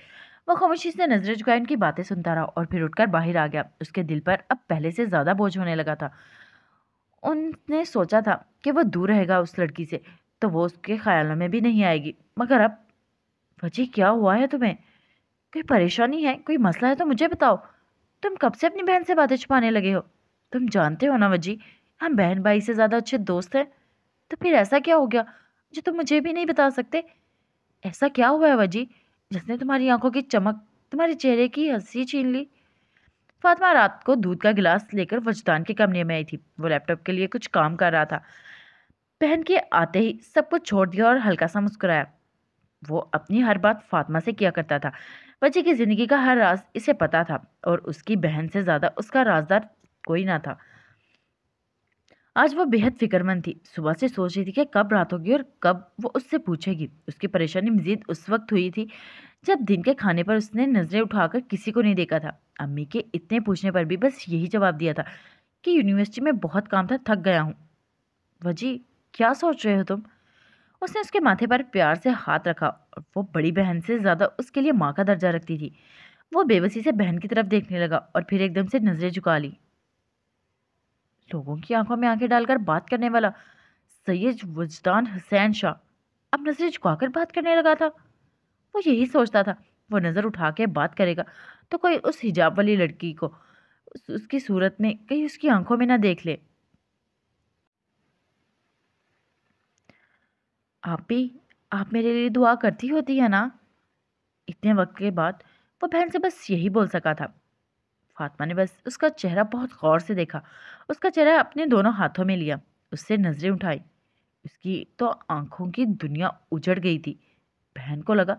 वह खामोशी से नजरें झुकाई उनकी बातें सुनता रहा और फिर उठकर बाहर आ गया उसके दिल पर अब पहले से ज़्यादा बोझ होने लगा था उनने सोचा था कि वह दूर रहेगा उस लड़की से तो वो उसके ख्यालों में भी नहीं आएगी मगर अब वजह क्या हुआ है तुम्हें कोई परेशानी है कोई मसला है तो मुझे बताओ तुम कब से अपनी बहन से बातें छुपाने लगे हो तुम जानते हो ना वजी हम बहन भाई से ज़्यादा अच्छे दोस्त हैं तो फिर ऐसा क्या हो गया जो तुम मुझे भी नहीं बता सकते ऐसा क्या हुआ है वजी जिसने तुम्हारी आंखों की चमक तुम्हारे चेहरे की हंसी छीन ली फातिमा रात को दूध का गिलास लेकर वजदान के कमरे में आई थी वो लैपटॉप के लिए कुछ काम कर रहा था बहन के आते ही सब कुछ छोड़ दिया और हल्का सा मुस्कुराया वो अपनी हर बात फातिमा से किया करता था बच्चे की ज़िंदगी का हर राज इसे पता था और उसकी बहन से ज़्यादा उसका राजदार कोई ना था आज वो बेहद फिक्रमंद थी सुबह से सोच रही थी कि कब रात होगी और कब वो उससे पूछेगी उसकी परेशानी मजीद उस वक्त हुई थी जब दिन के खाने पर उसने नज़रें उठाकर किसी को नहीं देखा था अम्मी के इतने पूछने पर भी बस यही जवाब दिया था कि यूनिवर्सिटी में बहुत काम था थक गया हूँ वजी क्या सोच रहे हो तुम उसने उसके माथे पर प्यार से हाथ रखा और वो बड़ी बहन से ज़्यादा उसके लिए माँ का दर्जा रखती थी वो बेबसी से बहन की तरफ देखने लगा और फिर एकदम से नज़रें झुका ली लोगों की आंखों में आंखें डालकर बात करने वाला सैयद वजदान हुसैन शाह अब नज़रें झुकाकर बात करने लगा था वो यही सोचता था वो नज़र उठा के बात करेगा तो कोई उस हिजाब वाली लड़की को उसकी सूरत में कहीं उसकी आंखों में ना देख ले आप भी आप मेरे लिए दुआ करती होती है ना इतने वक्त के बाद वो बहन से बस यही बोल सका था फातिमा ने बस उसका चेहरा बहुत गौर से देखा उसका चेहरा अपने दोनों हाथों में लिया उससे नज़रें उठाई उसकी तो आंखों की दुनिया उजड़ गई थी बहन को लगा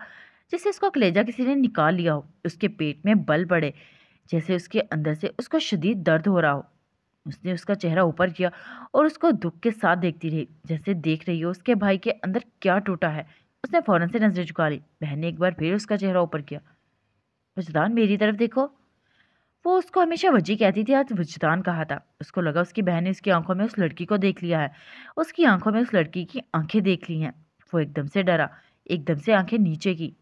जैसे उसका कलेजा किसी ने निकाल लिया हो उसके पेट में बल पड़े जैसे उसके अंदर से उसको शदीद दर्द हो रहा हो उसने उसका चेहरा ऊपर किया और उसको दुख के साथ देखती रही जैसे देख रही हो उसके भाई के अंदर क्या टूटा है उसने फ़ौरन से नजरें झुका ली बहन ने एक बार फिर उसका चेहरा ऊपर किया वजदान मेरी तरफ देखो वो उसको हमेशा वजी कहती थी आज वजदान कहा था उसको लगा उसकी बहन ने उसकी आंखों में उस लड़की को देख लिया है उसकी आंखों में उस लड़की की आंखें देख ली हैं वो एकदम से डरा एकदम से आंखें नीचे की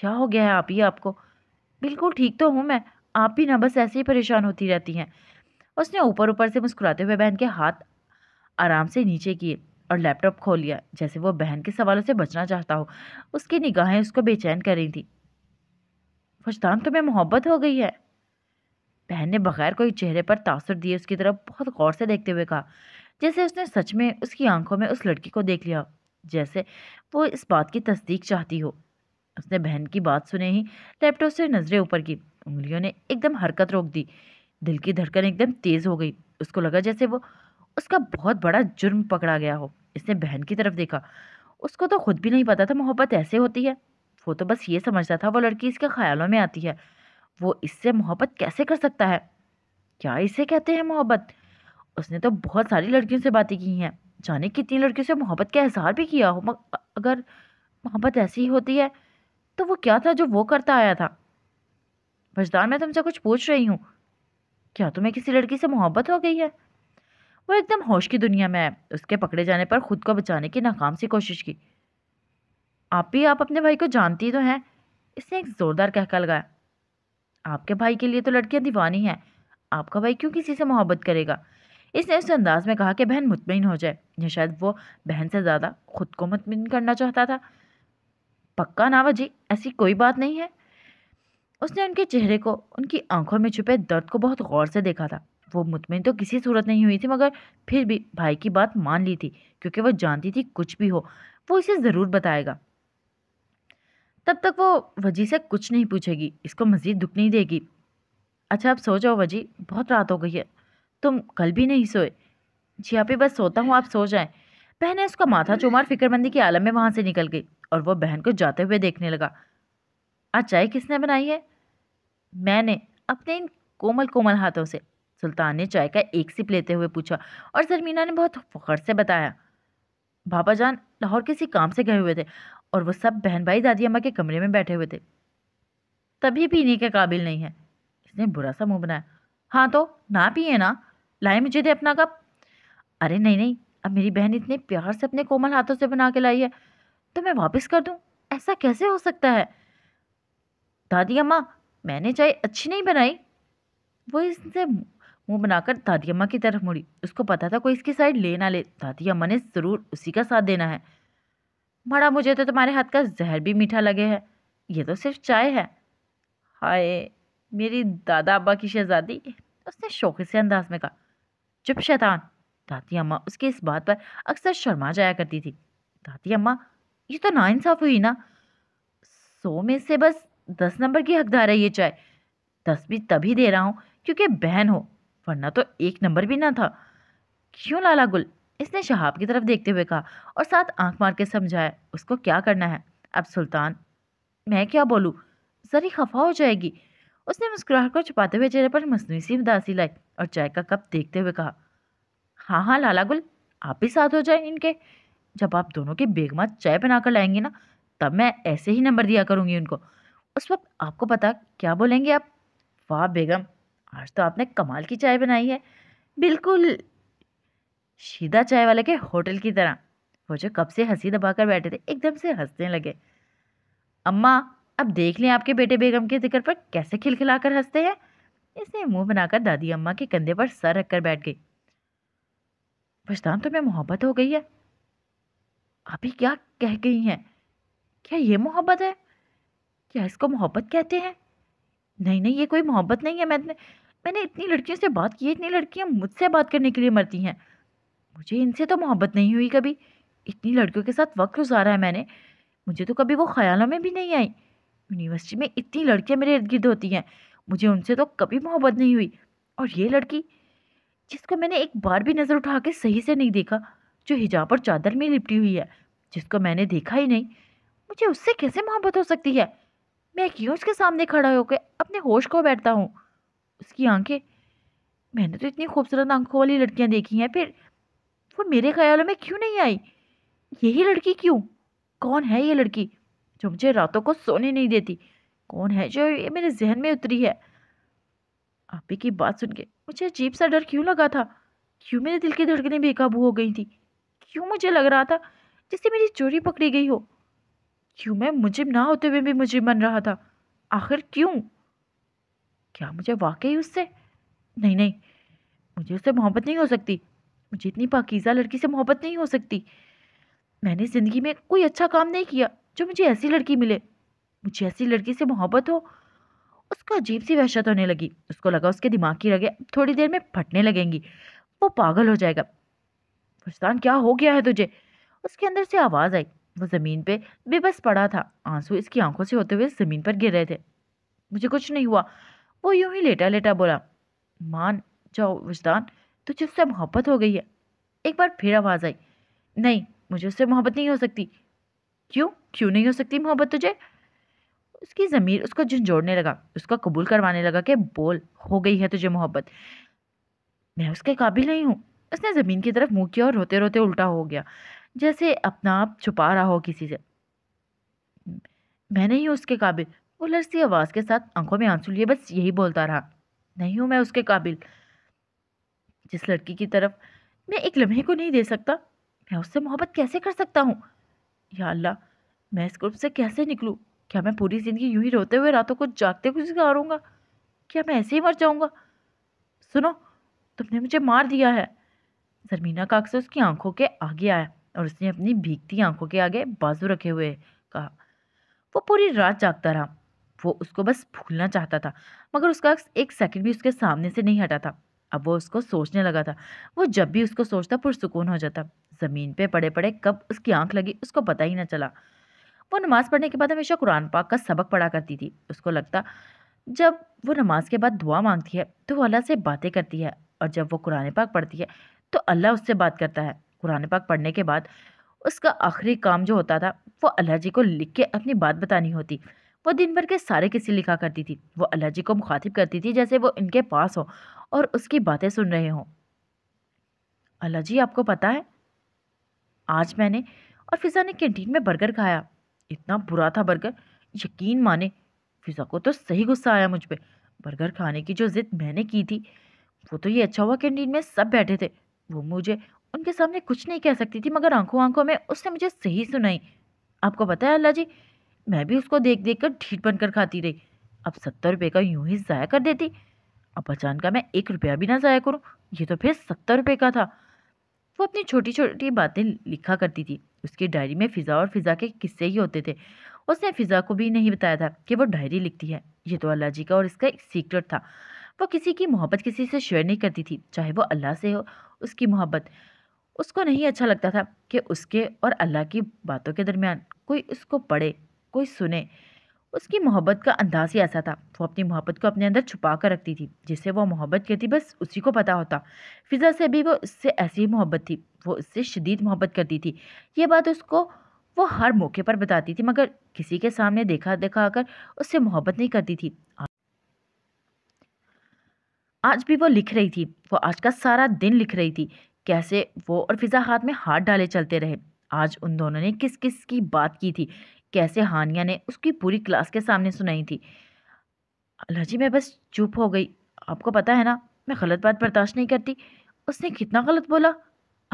क्या हो गया है आप ही आपको बिल्कुल ठीक तो हूँ मैं आप भी ना बस ऐसे ही परेशान होती रहती हैं उसने ऊपर ऊपर से मुस्कुराते हुए बहन के हाथ आराम से नीचे किए और लैपटॉप खोल लिया जैसे वो बहन के सवालों से बचना चाहता हो उसकी निगाहें उसको बेचैन कर रही थी फजदान तुम्हें मोहब्बत हो गई है बहन ने बगैर कोई चेहरे पर तासर दिए उसकी तरफ बहुत गौर से देखते हुए कहा जैसे उसने सच में उसकी आंखों में उस लड़की को देख लिया जैसे वो इस बात की तस्दीक चाहती हो उसने बहन की बात सुने ही लैपटॉप से नज़रें ऊपर की उंगलियों ने एकदम हरकत रोक दी दिल की धड़कन एकदम तेज़ हो गई उसको लगा जैसे वो उसका बहुत बड़ा जुर्म पकड़ा गया हो इसने बहन की तरफ देखा उसको तो खुद भी नहीं पता था मोहब्बत ऐसे होती है वो तो बस ये समझता था वो लड़की इसके ख्यालों में आती है वो इससे मोहब्बत कैसे कर सकता है क्या इसे कहते हैं मोहब्बत उसने तो बहुत सारी लड़कियों से बातें की हैं जाने कितनी लड़कियों से मोहब्बत का एहसार भी किया हो अगर मोहब्बत ऐसी ही होती है तो वो क्या था जो वो करता आया था बजदार मैं तुमसे कुछ पूछ रही हूँ क्या तुम्हें किसी लड़की से मोहब्बत हो गई है वो एकदम होश की दुनिया में है उसके पकड़े जाने पर खुद को बचाने की नाकाम सी कोशिश की आप भी आप अपने भाई को जानती तो हैं इसने एक ज़ोरदार कहका लगाया आपके भाई के लिए तो लड़कियां दीवानी हैं आपका भाई क्यों किसी से मोहब्बत करेगा इसने उस अंदाज में कहा कि बहन मुतमिन हो जाए या शायद वो बहन से ज़्यादा खुद को मुतमिन करना चाहता था पक्का नावा जी ऐसी कोई बात नहीं है उसने उनके चेहरे को उनकी आंखों में छुपे दर्द को बहुत गौर से देखा था वो मुतमिन तो किसी सूरत नहीं हुई थी मगर फिर भी भाई की बात मान ली थी क्योंकि वो जानती थी कुछ भी हो वो इसे ज़रूर बताएगा तब तक वो वजी से कुछ नहीं पूछेगी इसको मज़ीद दुख नहीं देगी अच्छा आप सो जाओ वजी बहुत रात हो गई है तुम कल भी नहीं सोए जी आप ही बस सोता हूँ आप सो जाएं बहन ने उसका माथा चुमार फिक्रमंदी के आलम में वहाँ से निकल गई और वह बहन को जाते हुए देखने लगा आज चाय किसने बनाई है मैंने अपने इन कोमल कोमल हाथों से सुल्तान ने चाय का एक सिप लेते हुए पूछा और जरमीना ने बहुत फखर से बताया बाबा जान लाहौर किसी काम से गए हुए थे और वो सब बहन भाई दादी अम्मा के कमरे में बैठे हुए थे तभी पीने के काबिल नहीं है इसने बुरा सा मुंह बनाया हाँ तो ना पिए ना लाए मुझे दे अपना कप अरे नहीं नहीं अब मेरी बहन इतने प्यार से अपने कोमल हाथों से बना के लाई है तो मैं वापस कर दूँ ऐसा कैसे हो सकता है दादी अम्मा मैंने चाय अच्छी नहीं बनाई वो इससे मुंह बनाकर दादी अम्मा की तरफ मुड़ी उसको पता था कोई इसकी साइड ले ना ले दादी अम्मा ने ज़रूर उसी का साथ देना है मड़ा मुझे तो तुम्हारे हाथ का जहर भी मीठा लगे है ये तो सिर्फ चाय है हाय मेरी दादा अब्बा की शहजादी उसने शौके से अंदाज में कहा चुप शैतान दादी अम्मा उसकी इस बात पर अक्सर शर्मा जाया करती थी दादी अम्मा ये तो नाइंसाफ हुई ना सौ में से बस दस नंबर की हकदार है ये चाय दस भी तभी दे रहा हूँ क्योंकि बहन हो वरना तो एक नंबर भी ना था क्यों लाला गुल इसने शहाब की तरफ देखते हुए कहा और साथ आंख मार के समझाया उसको क्या करना है अब सुल्तान मैं क्या बोलूँ जरी खफा हो जाएगी उसने मुस्कुराहट को छुपाते हुए चेहरे पर मसनू सी उदासी लाई और चाय का कप देखते हुए कहा हाँ हाँ लाला गुल आप भी साथ हो जाए इनके जब आप दोनों के बेगमा चाय बनाकर लाएंगे ना तब मैं ऐसे ही नंबर दिया करूँगी उनको उस वक्त आपको पता क्या बोलेंगे आप वाह बेगम आज तो आपने कमाल की चाय बनाई है बिल्कुल सीधा चाय वाले के होटल की तरह वो जो कब से हंसी दबाकर बैठे थे एकदम से हंसने लगे अम्मा अब देख लें आपके बेटे बेगम के जिक्र पर कैसे खिलखिलाकर हंसते हैं इसने मुंह बनाकर दादी अम्मा के कंधे पर सर रखकर बैठ गई पछतान तुम्हें तो मोहब्बत हो गई है अभी क्या कह गई हैं क्या ये मोहब्बत है क्या इसको मोहब्बत कहते हैं नहीं नहीं ये कोई मोहब्बत नहीं है मैंने मैंने इतनी लड़कियों से बात की है इतनी लड़कियाँ मुझसे बात करने के लिए मरती हैं मुझे इनसे तो मोहब्बत नहीं हुई कभी इतनी लड़कियों के साथ वक्त गुजारा है मैंने मुझे तो कभी वो ख्यालों में भी नहीं आई यूनिवर्सिटी में इतनी लड़कियाँ मेरे इर्द गिर्द होती हैं मुझे उनसे तो कभी मोहब्बत नहीं हुई और ये लड़की जिसको मैंने एक बार भी नज़र उठा के सही से नहीं देखा जो हिजाब और चादर में लिपटी हुई है जिसको मैंने देखा ही नहीं मुझे उससे कैसे मोहब्बत हो सकती है मैं क्यों उसके सामने खड़ा होकर अपने होश को बैठता हूँ उसकी आंखें मैंने तो इतनी खूबसूरत आंखों वाली लड़कियाँ देखी हैं फिर वो मेरे ख्यालों में क्यों नहीं आई यही लड़की क्यों कौन है ये लड़की जो मुझे रातों को सोने नहीं देती कौन है जो ये मेरे जहन में उतरी है आप ही की बात सुन के मुझे अजीब सा डर क्यों लगा था क्यों मेरे दिल की धड़कनें बेकाबू हो गई थी क्यों मुझे लग रहा था जैसे मेरी चोरी पकड़ी गई हो क्यों मैं मुजिब ना होते हुए भी मुझे बन रहा था आखिर क्यों क्या मुझे वाकई उससे नहीं नहीं मुझे उससे मोहब्बत नहीं हो सकती मुझे इतनी पाकिज़ा लड़की से मोहब्बत नहीं हो सकती मैंने ज़िंदगी में कोई अच्छा काम नहीं किया जो मुझे ऐसी लड़की मिले मुझे ऐसी लड़की से मोहब्बत हो उसको अजीब सी वहशत होने लगी उसको लगा उसके दिमाग की रगे थोड़ी देर में फटने लगेंगी वो पागल हो जाएगा फुस्तान क्या हो गया है तुझे उसके अंदर से आवाज़ आई वो ज़मीन पे बेबस पड़ा था आंसू इसकी आंखों से होते हुए ज़मीन पर गिर रहे थे मुझे कुछ नहीं हुआ वो यूं ही लेटा लेटा बोला मान जाओ विजदान तुझे उससे मोहब्बत हो गई है एक बार फिर आवाज़ आई नहीं मुझे उससे मोहब्बत नहीं हो सकती क्यों क्यों नहीं हो सकती मोहब्बत तुझे उसकी ज़मीर उसको झुंझोड़ने लगा उसका कबूल करवाने लगा कि बोल हो गई है तुझे मोहब्बत मैं उसके काबिल नहीं हूँ उसने ज़मीन की तरफ मुँह किया और रोते रोते उल्टा हो गया जैसे अपना आप छुपा रहा हो किसी से मैं नहीं हूँ उसके काबिल वो लरसी आवाज़ के साथ आंखों में आंसू लिए बस यही बोलता रहा नहीं हूँ मैं उसके काबिल जिस लड़की की तरफ मैं एक लम्हे को नहीं दे सकता मैं उससे मोहब्बत कैसे कर सकता हूँ या अल्लाह मैं इस ग्रुप से कैसे निकलूँ क्या मैं पूरी ज़िंदगी यूं ही रोते हुए रातों को जागते गुजारूँगा क्या मैं ऐसे ही मर जाऊँगा सुनो तुमने मुझे मार दिया है जरमीना का अक्सर उसकी आंखों के आगे आया और उसने अपनी भीगती आंखों के आगे बाजू रखे हुए कहा वो पूरी रात जागता रहा वो उसको बस भूलना चाहता था मगर उसका एक सेकंड भी उसके सामने से नहीं हटा था अब वो उसको सोचने लगा था वो जब भी उसको सोचता पुरसकून हो जाता ज़मीन पे पड़े पड़े कब उसकी आंख लगी उसको पता ही ना चला वो नमाज़ पढ़ने के बाद हमेशा कुरान पाक का सबक पढ़ा करती थी उसको लगता जब वो नमाज के बाद दुआ मांगती है तो वो अल्लाह से बातें करती है और जब वो कुरान पाक पढ़ती है तो अल्लाह उससे बात करता है कुरान पाक पढ़ने के बाद उसका आखिरी काम जो होता था वो अल्लाह जी को लिख के अपनी बात बतानी होती वो दिन भर के सारे किसी लिखा करती थी वो अल्लाह जी को मुखातिब करती थी जैसे वो इनके पास हो और उसकी बातें सुन रहे हों अल्लाह जी आपको पता है आज मैंने और फिज़ा ने कैंटीन में बर्गर खाया इतना बुरा था बर्गर यकीन माने फिज़ा को तो सही गुस्सा आया मुझ पर बर्गर खाने की जो ज़िद मैंने की थी वो तो ये अच्छा हुआ कैंटीन में सब बैठे थे वो मुझे उनके सामने कुछ नहीं कह सकती थी मगर आंखों आंखों में उसने मुझे सही सुनाई आपको पता है अल्लाह जी मैं भी उसको देख देख कर ढीठ बनकर खाती रही अब सत्तर रुपये का यूं ही ज़ाया कर देती अब अचानक मैं एक रुपया भी ना ज़ाया करूँ ये तो फिर सत्तर रुपये का था वो अपनी छोटी छोटी बातें लिखा करती थी उसकी डायरी में फ़िज़ा और फ़िज़ा के किस्से ही होते थे उसने फ़िज़ा को भी नहीं बताया था कि वो डायरी लिखती है ये तो अल्लाह जी का और इसका एक सीक्रेट था वो किसी की मोहब्बत किसी से शेयर नहीं करती थी चाहे वो अल्लाह से हो उसकी मोहब्बत उसको नहीं अच्छा लगता था कि उसके और अल्लाह की बातों के दरमियान कोई उसको पढ़े कोई सुने उसकी मोहब्बत का अंदाज़ ही ऐसा था वो अपनी मोहब्बत को अपने अंदर छुपा कर रखती थी जिसे वो मोहब्बत कहती बस उसी को पता होता फिज़ा से भी वो उससे ऐसी ही मोहब्बत थी वो उससे शदीद मोहब्बत करती थी ये बात उसको वो हर मौके पर बताती थी मगर किसी के सामने देखा देखा कर उससे मोहब्बत नहीं करती थी आज भी वो लिख रही थी वो आज का सारा दिन लिख रही थी कैसे वो और फिज़ा हाथ में हाथ डाले चलते रहे आज उन दोनों ने किस किस की बात की थी कैसे हानिया ने उसकी पूरी क्लास के सामने सुनाई थी अल्लाह जी मैं बस चुप हो गई आपको पता है ना मैं गलत बात बर्दाश्त नहीं करती उसने कितना गलत बोला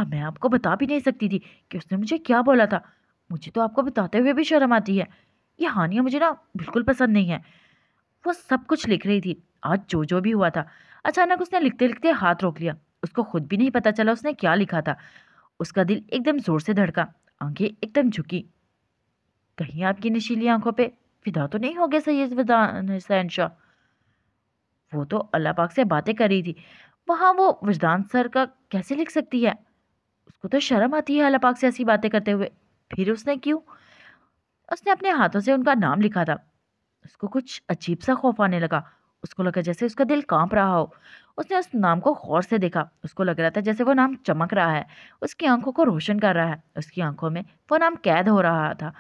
अब मैं आपको बता भी नहीं सकती थी कि उसने मुझे क्या बोला था मुझे तो आपको बताते हुए भी शर्म आती है ये हानिया मुझे ना बिल्कुल पसंद नहीं है वो सब कुछ लिख रही थी आज जो जो भी हुआ था अचानक उसने लिखते लिखते हाथ रोक लिया उसको खुद भी नहीं पता चला उसने क्या लिखा था उसका दिल एकदम ज़ोर से धड़का आंखें एकदम झुकी कहीं आपकी नशीली आंखों पे विदा तो नहीं हो गए सैयद हुसैन शाह वो तो अल्लाह पाक से बातें कर रही थी वहाँ वो वजदान सर का कैसे लिख सकती है उसको तो शर्म आती है अल्लाह पाक से ऐसी बातें करते हुए फिर उसने क्यों उसने अपने हाथों से उनका नाम लिखा था उसको कुछ अजीब सा खौफ आने लगा उसको लगा जैसे उसका दिल कांप रहा हो उसने उस नाम को गौर से देखा उसको लग रहा था जैसे वो नाम चमक रहा है उसकी आंखों को रोशन कर रहा है उसकी आंखों में वो नाम कैद हो रहा था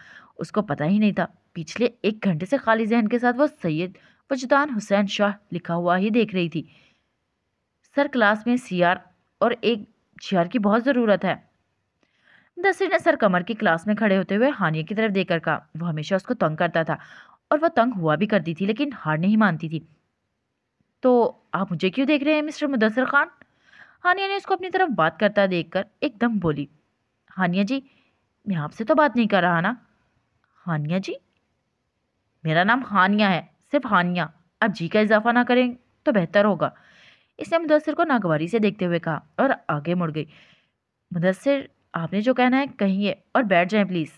उसको पता ही नहीं था पिछले एक घंटे से खाली जहन के साथ वो सैयद वजदान हुसैन शाह लिखा हुआ ही देख रही थी सर क्लास में सी और एक जीआर की बहुत ज़रूरत है दसरी ने सर कमर की क्लास में खड़े होते हुए हानिया की तरफ देखकर कहा वो हमेशा उसको तंग करता था और वह तंग हुआ भी करती थी लेकिन हार नहीं मानती थी तो आप मुझे क्यों देख रहे हैं मिस्टर मुदसर खान हानिया ने उसको अपनी तरफ बात करता देखकर एकदम बोली हानिया जी मैं आपसे तो बात नहीं कर रहा ना हानिया जी मेरा नाम हानिया है सिर्फ हानिया आप जी का इजाफा ना करें तो बेहतर होगा इसने मुदसर को नागवारी से देखते हुए कहा और आगे मुड़ गई मुदसर आपने जो कहना है कहिए और बैठ जाएं प्लीज़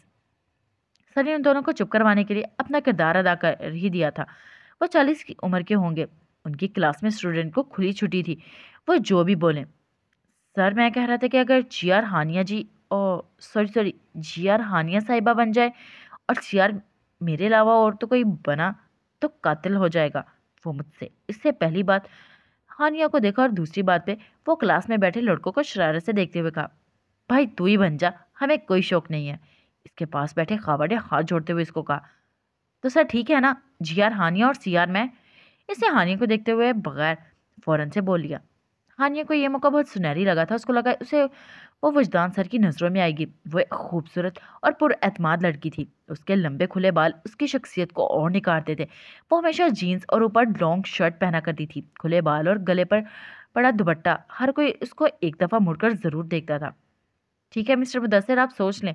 सर ने उन दोनों को चुप करवाने के लिए अपना किरदार अदा कर ही दिया था वो चालीस की उम्र के होंगे उनकी क्लास में स्टूडेंट को खुली छुट्टी थी वो जो भी बोलें सर मैं कह रहा था कि अगर जी आर हानिया जी और सॉरी सॉरी जी आर हानिया साहिबा बन जाए और जी आर मेरे अलावा और तो कोई बना तो कातिल हो जाएगा वो मुझसे इससे पहली बात हानिया को देखा और दूसरी बात पे वो क्लास में बैठे लड़कों को शरारत से देखते हुए कहा भाई तू ही बन जा हमें कोई शौक नहीं है इसके पास बैठे खावड़े हाथ जोड़ते हुए इसको कहा तो सर ठीक है ना जी आर हानिया और सी आर मैं इसे हानिया को देखते हुए बगैर फ़ौरन से बोल लिया हानिया को यह मौका बहुत सुनहरी लगा था उसको लगा उसे वो वजदान सर की नज़रों में आएगी वो एक खूबसूरत और पुरमाद लड़की थी उसके लंबे खुले बाल उसकी शख्सियत को और निकारते थे वो हमेशा जीन्स और ऊपर लॉन्ग शर्ट पहना करती थी खुले बाल और गले पर पड़ा दुपट्टा हर कोई उसको एक दफ़ा मुड़कर ज़रूर देखता था ठीक है मिस्टर मुदसर आप सोच लें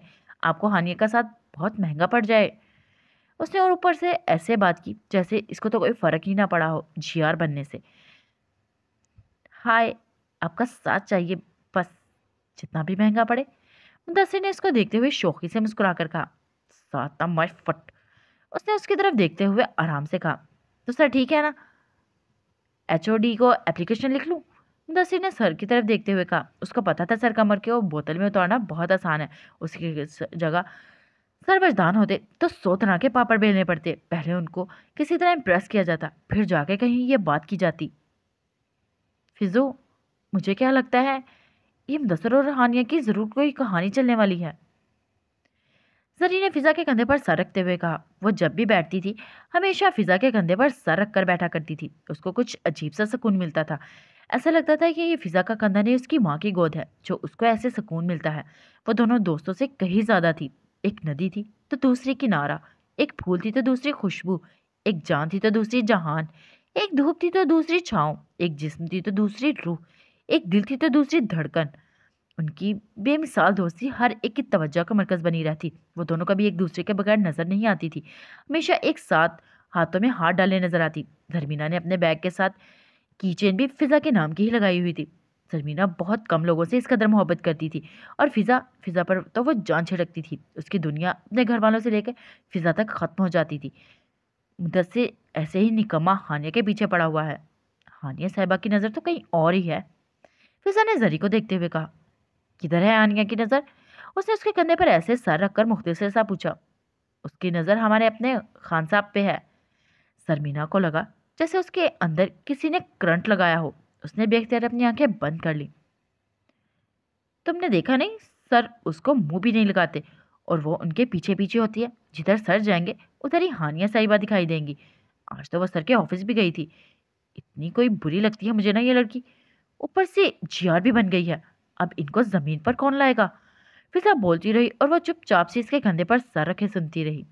आपको हानिया का साथ बहुत महंगा पड़ जाए उसने और ऊपर से ऐसे बात की जैसे इसको तो कोई फ़र्क ही ना पड़ा हो जी बनने से हाय आपका साथ चाहिए बस जितना भी महंगा पड़े मुदसर ने इसको देखते हुए शौकी से मुस्कुरा कर कहा साता मर फट उसने उसकी तरफ देखते हुए आराम से कहा तो सर ठीक है ना एच को एप्लीकेशन लिख लूँ मुदसर ने सर की तरफ देखते हुए कहा उसको पता था सर कमर के वो बोतल में उतारना बहुत आसान है उसकी जगह सरबजदान होते तो सौ तरह के पापड़ बेलने पड़ते पहले उनको किसी तरह इम्प्रेस किया जाता फिर जाके कहीं ये बात की जाती फिज़ो मुझे क्या लगता है ये मुदसर और रहानिया की ज़रूर कोई कहानी चलने वाली है जरी ने फिज़ा के कंधे पर सर रखते हुए कहा वो जब भी बैठती थी हमेशा फिज़ा के कंधे पर सर रख कर बैठा करती थी उसको कुछ अजीब सा सुकून मिलता था ऐसा लगता था कि ये फिज़ा का कंधा नहीं उसकी माँ की गोद है जो उसको ऐसे सुकून मिलता है वो दोनों दोस्तों से कहीं ज़्यादा थी एक नदी थी तो दूसरी किनारा एक फूल थी तो दूसरी खुशबू एक जान थी तो दूसरी जहान एक धूप थी तो दूसरी छाँव एक जिस्म थी तो दूसरी रूह एक दिल थी तो दूसरी धड़कन उनकी बेमिसाल दोस्ती हर एक की तवज्जो का मरकज़ बनी रहती वो दोनों कभी एक दूसरे के बगैर नज़र नहीं आती थी हमेशा एक साथ हाथों में हाथ डाले नज़र आती धर्मीना ने अपने बैग के साथ कीचेन भी फिज़ा के नाम की ही लगाई हुई थी शर्मीना बहुत कम लोगों से इस कदर मोहब्बत करती थी और फिज़ा फिज़ा पर तो वो जान छिड़कती थी उसकी दुनिया अपने घर वालों से लेकर फिज़ा तक ख़त्म हो जाती थी मुदत से ऐसे ही निकम्मा हानिया के पीछे पड़ा हुआ है हानिया साहिबा की नज़र तो कहीं और ही है फिज़ा ने जरी को देखते हुए कहा किधर है हानिया की नज़र उसने उसके कंधे पर ऐसे सर रखकर मुख्तर सा पूछा उसकी नज़र हमारे अपने खान साहब पे है सरमीना को लगा जैसे उसके अंदर किसी ने करंट लगाया हो उसने बेख्तियार अपनी आंखें बंद कर ली तुमने देखा नहीं सर उसको मुंह भी नहीं लगाते और वो उनके पीछे पीछे होती है जिधर सर जाएंगे उधर ही हानिया साहिबा दिखाई देंगी आज तो वह सर के ऑफिस भी गई थी इतनी कोई बुरी लगती है मुझे ना ये लड़की ऊपर से जीआर भी बन गई है अब इनको ज़मीन पर कौन लाएगा फिर सब बोलती रही और वह चुपचाप से इसके कंधे पर सर रखे सुनती रही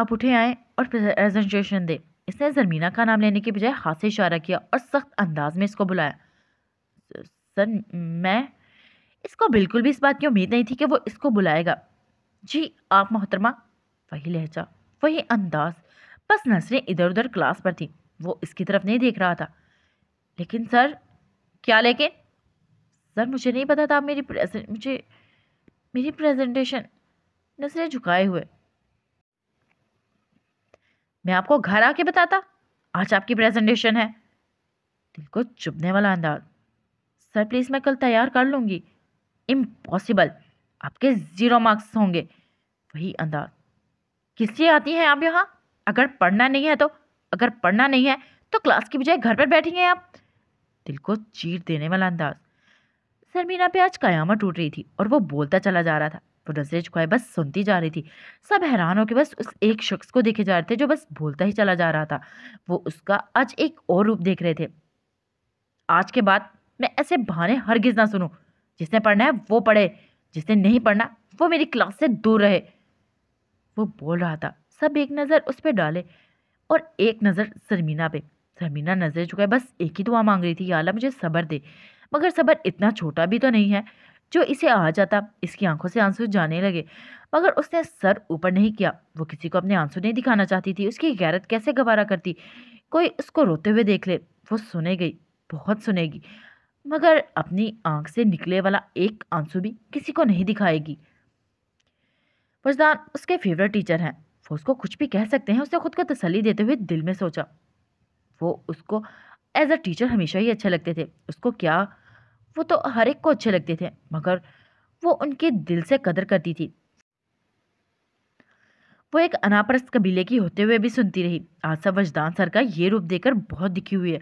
आप उठे आए और प्रेजेंटेशन दे इसने जरमीना का नाम लेने के बजाय हाथ से इशारा किया और सख्त अंदाज में इसको बुलाया सर मैं इसको बिल्कुल भी इस बात की उम्मीद नहीं थी कि वो इसको बुलाएगा जी आप मोहतरमा वही लहजा वही अंदाज बस नसरें इधर उधर क्लास पर थी वो इसकी तरफ नहीं देख रहा था लेकिन सर क्या लेकिन सर मुझे नहीं पता था आप मेरी प्रेजेंट मुझे मेरी प्रेजेंटेशन नजरें झुकाए हुए मैं आपको घर आके बताता आज आपकी प्रेजेंटेशन है दिल को चुभने वाला अंदाज सर प्लीज़ मैं कल तैयार कर लूँगी इम्पॉसिबल आपके ज़ीरो मार्क्स होंगे वही अंदाज किस लिए आती हैं आप यहाँ अगर पढ़ना नहीं है तो अगर पढ़ना नहीं है तो क्लास की बजाय घर पर बैठी हैं आप दिल को चीर देने वाला अंदाज सर मीना पे आज कयामत टूट रही थी और वो बोलता चला जा रहा था वो तो नज़रें ख्वाई बस सुनती जा रही थी सब हैरान हो के बस उस एक शख्स को देखे जा रहे थे जो बस बोलता ही चला जा रहा था वो उसका आज एक और रूप देख रहे थे आज के बाद मैं ऐसे बहाने हरगिज ना सुनूँ जिसने पढ़ना है वो पढ़े जिसने नहीं पढ़ना वो मेरी क्लास से दूर रहे वो बोल रहा था सब एक नज़र उस पर डाले और एक नज़र शर्मीना पे शर्मीना नजर चुकाए बस एक ही दुआ मांग रही थी याला मुझे सबर दे मगर सबर इतना छोटा भी तो नहीं है जो इसे आ जाता इसकी आंखों से आंसू जाने लगे मगर उसने सर ऊपर नहीं किया वो किसी को अपने आंसू नहीं दिखाना चाहती थी उसकी गैरत कैसे गवारा करती कोई उसको रोते हुए देख ले वो सुने गई बहुत सुनेगी मगर अपनी आंख से निकले वाला एक आंसू भी किसी को नहीं दिखाएगी वजदान उसके फेवरेट टीचर हैं वो उसको कुछ भी कह सकते हैं उसने खुद को तसली देते हुए दिल में सोचा वो उसको एज अ टीचर हमेशा ही अच्छे लगते थे उसको क्या वो तो हर एक को अच्छे लगते थे मगर वो उनके दिल से कदर करती थी वो एक अनापरस्त कबीले की होते हुए भी सुनती रही सब वजदान सर का ये रूप देकर बहुत दिखी हुई है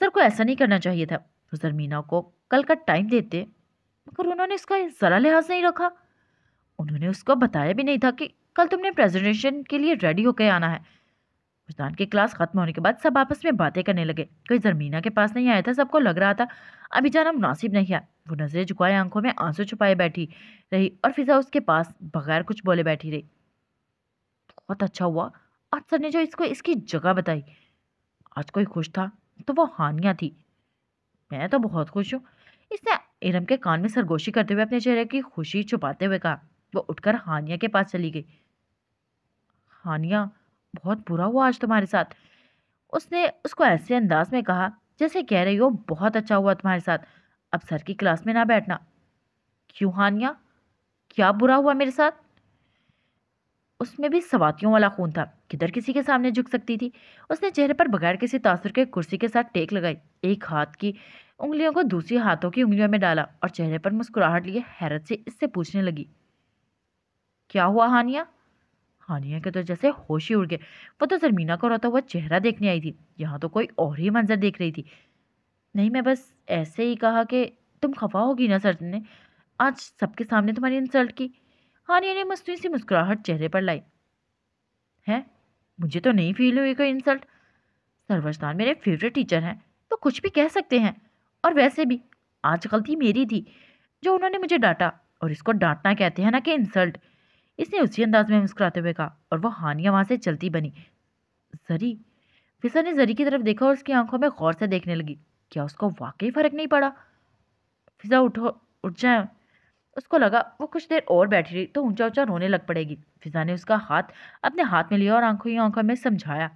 सर को ऐसा नहीं करना चाहिए था तो सर मीना को कल का टाइम देते मगर उन्होंने इसका ज़रा लिहाज नहीं रखा उन्होंने उसको बताया भी नहीं था कि कल तुमने प्रेजेंटेशन के लिए रेडी होकर आना है उस्तान की क्लास ख़त्म होने के बाद सब आपस में बातें करने लगे कोई जरमीना के पास नहीं आया था सबको लग रहा था अभी जाना मुनासिब नहीं है वो नजरें झुकाए आंखों में आंसू छुपाए बैठी रही और फिजा उसके पास बगैर कुछ बोले बैठी रही बहुत अच्छा हुआ आज सर ने जो इसको इसकी जगह बताई आज कोई खुश था तो वो हानिया थी मैं तो बहुत खुश हूँ इसने इरम के कान में सरगोशी करते हुए अपने चेहरे की खुशी छुपाते हुए कहा वो उठकर हानिया के पास चली गई हानिया बहुत बुरा हुआ आज तुम्हारे साथ उसने उसको ऐसे अंदाज में कहा जैसे कह रही हो बहुत अच्छा हुआ तुम्हारे साथ अब सर की क्लास में ना बैठना क्यों हानिया क्या बुरा हुआ मेरे साथ उसमें भी सवातियों वाला खून था किधर किसी के सामने झुक सकती थी उसने चेहरे पर बगैर किसी तासर के कुर्सी के साथ टेक लगाई एक हाथ की उंगलियों को दूसरी हाथों की उंगलियों में डाला और चेहरे पर मुस्कुराहट लिए हैरत से इससे पूछने लगी क्या हुआ हानिया हानिया के तो जैसे होश ही उड़ गए वो तो जरमीना का रोता हुआ चेहरा देखने आई थी यहाँ तो कोई और ही मंजर देख रही थी नहीं मैं बस ऐसे ही कहा कि तुम खफा होगी ना सर ने आज सबके सामने तुम्हारी इंसल्ट की हानिया ने मसनू सी मुस्कुराहट चेहरे पर लाई है मुझे तो नहीं फील हुई कोई इंसल्ट सरवजदान मेरे फेवरेट टीचर हैं तो कुछ भी कह सकते हैं और वैसे भी आज गलती मेरी थी जो उन्होंने मुझे डांटा और इसको डांटना कहते हैं ना कि इंसल्ट इसने उसी अंदाज में मुस्कुराते हुए कहा और वो हानिया वहाँ से चलती बनी जरी फिसा ने जरी की तरफ देखा और उसकी आंखों में गौर से देखने लगी क्या उसको वाकई फ़र्क नहीं पड़ा फिजा उठो उठ जाए उसको लगा वो कुछ देर और बैठी रही तो ऊंचा ऊंचा रोने लग पड़ेगी फिजा ने उसका हाथ अपने हाथ में लिया और आंखों ही आंखों में समझाया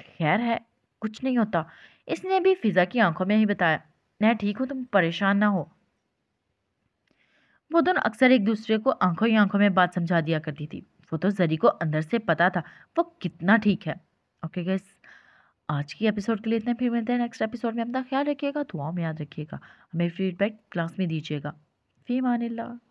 खैर है कुछ नहीं होता इसने भी फिजा की आंखों में ही बताया मैं ठीक हूँ तुम परेशान ना हो वो दोनों अक्सर एक दूसरे को आंखों ही आंखों में बात समझा दिया करती थी वो तो जरी को अंदर से पता था वो कितना ठीक है ओके okay, गैस आज की एपिसोड के लिए इतने फिर मिलते हैं नेक्स्ट एपिसोड में अपना ख्याल रखिएगा दुआओं में याद रखिएगा हमें फीडबैक क्लास में दीजिएगा फी ला